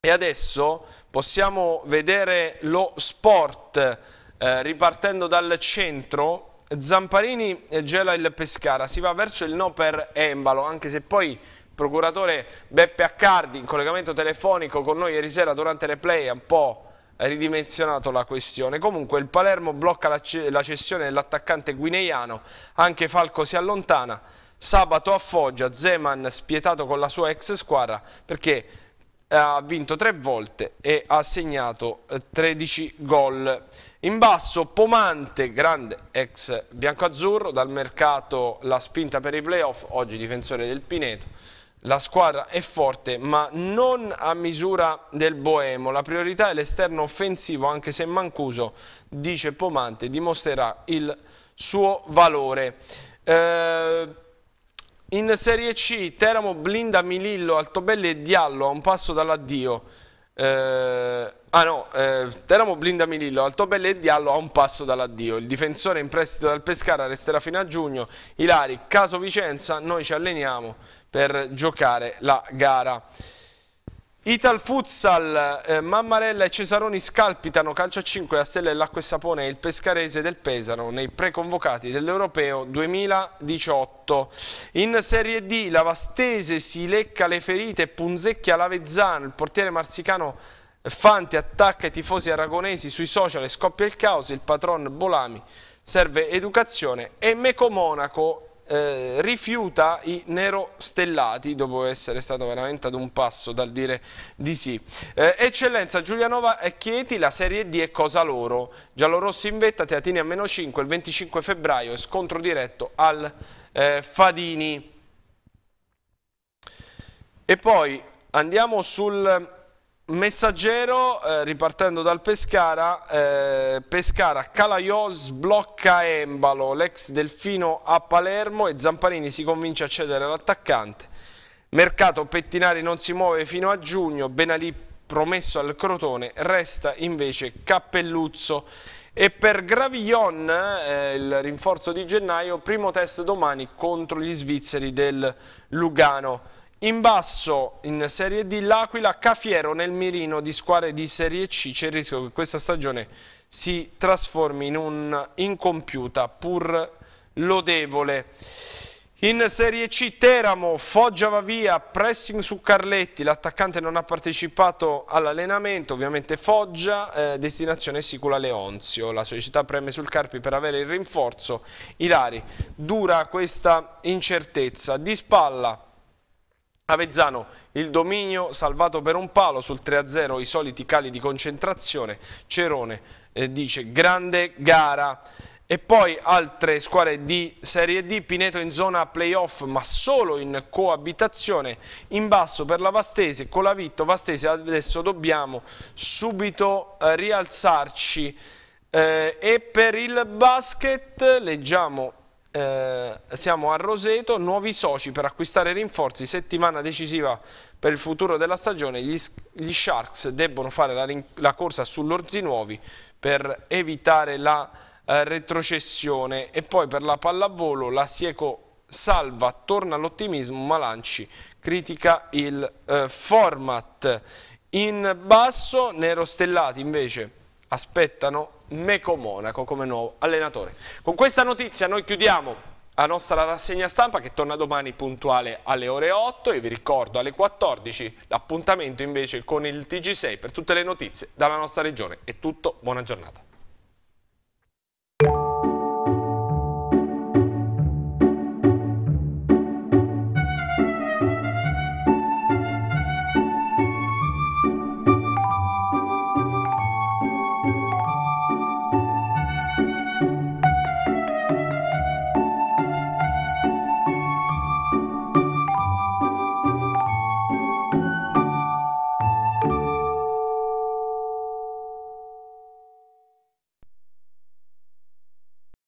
E adesso possiamo vedere lo sport eh, ripartendo dal centro. Zamparini gela il Pescara, si va verso il no per Embalo, anche se poi procuratore Beppe Accardi in collegamento telefonico con noi ieri sera durante le play ha un po' ridimensionato la questione. Comunque il Palermo blocca la, la cessione dell'attaccante guineiano, anche Falco si allontana. Sabato a Foggia, Zeman spietato con la sua ex squadra perché eh, ha vinto tre volte e ha segnato 13 eh, gol. In basso Pomante, grande ex biancoazzurro, dal mercato la spinta per i playoff, oggi difensore del Pineto la squadra è forte ma non a misura del Boemo, la priorità è l'esterno offensivo anche se Mancuso, dice Pomante, dimostrerà il suo valore. Eh, in Serie C Teramo blinda Milillo, Altobelli e Diallo a un passo dall'addio. Eh, ah no, eh, Teramo blinda Milillo, Altobelli e Diallo a un passo dall'addio. Il difensore in prestito dal Pescara resterà fino a giugno. Ilari, caso Vicenza, noi ci alleniamo per giocare la gara. Ital Futsal, eh, Mammarella e Cesaroni scalpitano calcio a 5 la Stella e l'Acqua e Sapone e il Pescarese del Pesaro nei preconvocati dell'Europeo 2018. In Serie D la Vastese si lecca le ferite e punzecchia l'Avezzano, il portiere marsicano Fanti attacca i tifosi aragonesi sui social e scoppia il caos, il patron Bolami serve educazione e Meco Monaco eh, rifiuta i nerostellati dopo essere stato veramente ad un passo dal dire di sì. Eh, eccellenza Giulianova e Chieti, la Serie D è cosa loro. Giallorossi in vetta, Teatini a meno 5, il 25 febbraio e scontro diretto al eh, Fadini. E poi andiamo sul Messaggero, eh, ripartendo dal Pescara, eh, Pescara Calaiò sblocca Embalo, l'ex Delfino a Palermo e Zamparini si convince a cedere l'attaccante. Mercato Pettinari non si muove fino a giugno, Benalì promesso al Crotone, resta invece Cappelluzzo. E per Gravillon, eh, il rinforzo di gennaio, primo test domani contro gli svizzeri del Lugano. In basso in Serie D l'Aquila, Cafiero nel mirino di squadre di Serie C, c'è il rischio che questa stagione si trasformi in un incompiuta pur lodevole. In Serie C Teramo, Foggia va via, pressing su Carletti, l'attaccante non ha partecipato all'allenamento, ovviamente Foggia, eh, destinazione Sicula Leonzio, la società preme sul Carpi per avere il rinforzo, Ilari, dura questa incertezza, di spalla Avezzano, il dominio salvato per un palo, sul 3-0 i soliti cali di concentrazione, Cerone eh, dice grande gara. E poi altre squadre di Serie D, Pineto in zona playoff ma solo in coabitazione, in basso per la Vastese, con la Vitto Vastese adesso dobbiamo subito eh, rialzarci. Eh, e per il basket leggiamo eh, siamo a Roseto, nuovi soci per acquistare rinforzi, settimana decisiva per il futuro della stagione, gli, gli Sharks debbono fare la, la corsa sull'Orzi Nuovi per evitare la eh, retrocessione e poi per la pallavolo la Sieco salva, torna all'ottimismo, ma Lanci critica il eh, format. In basso, Nero Stellati invece aspettano Meco Monaco come nuovo allenatore. Con questa notizia noi chiudiamo la nostra rassegna stampa che torna domani puntuale alle ore 8 e vi ricordo alle 14 l'appuntamento invece con il TG6 per tutte le notizie dalla nostra regione. È tutto, buona giornata.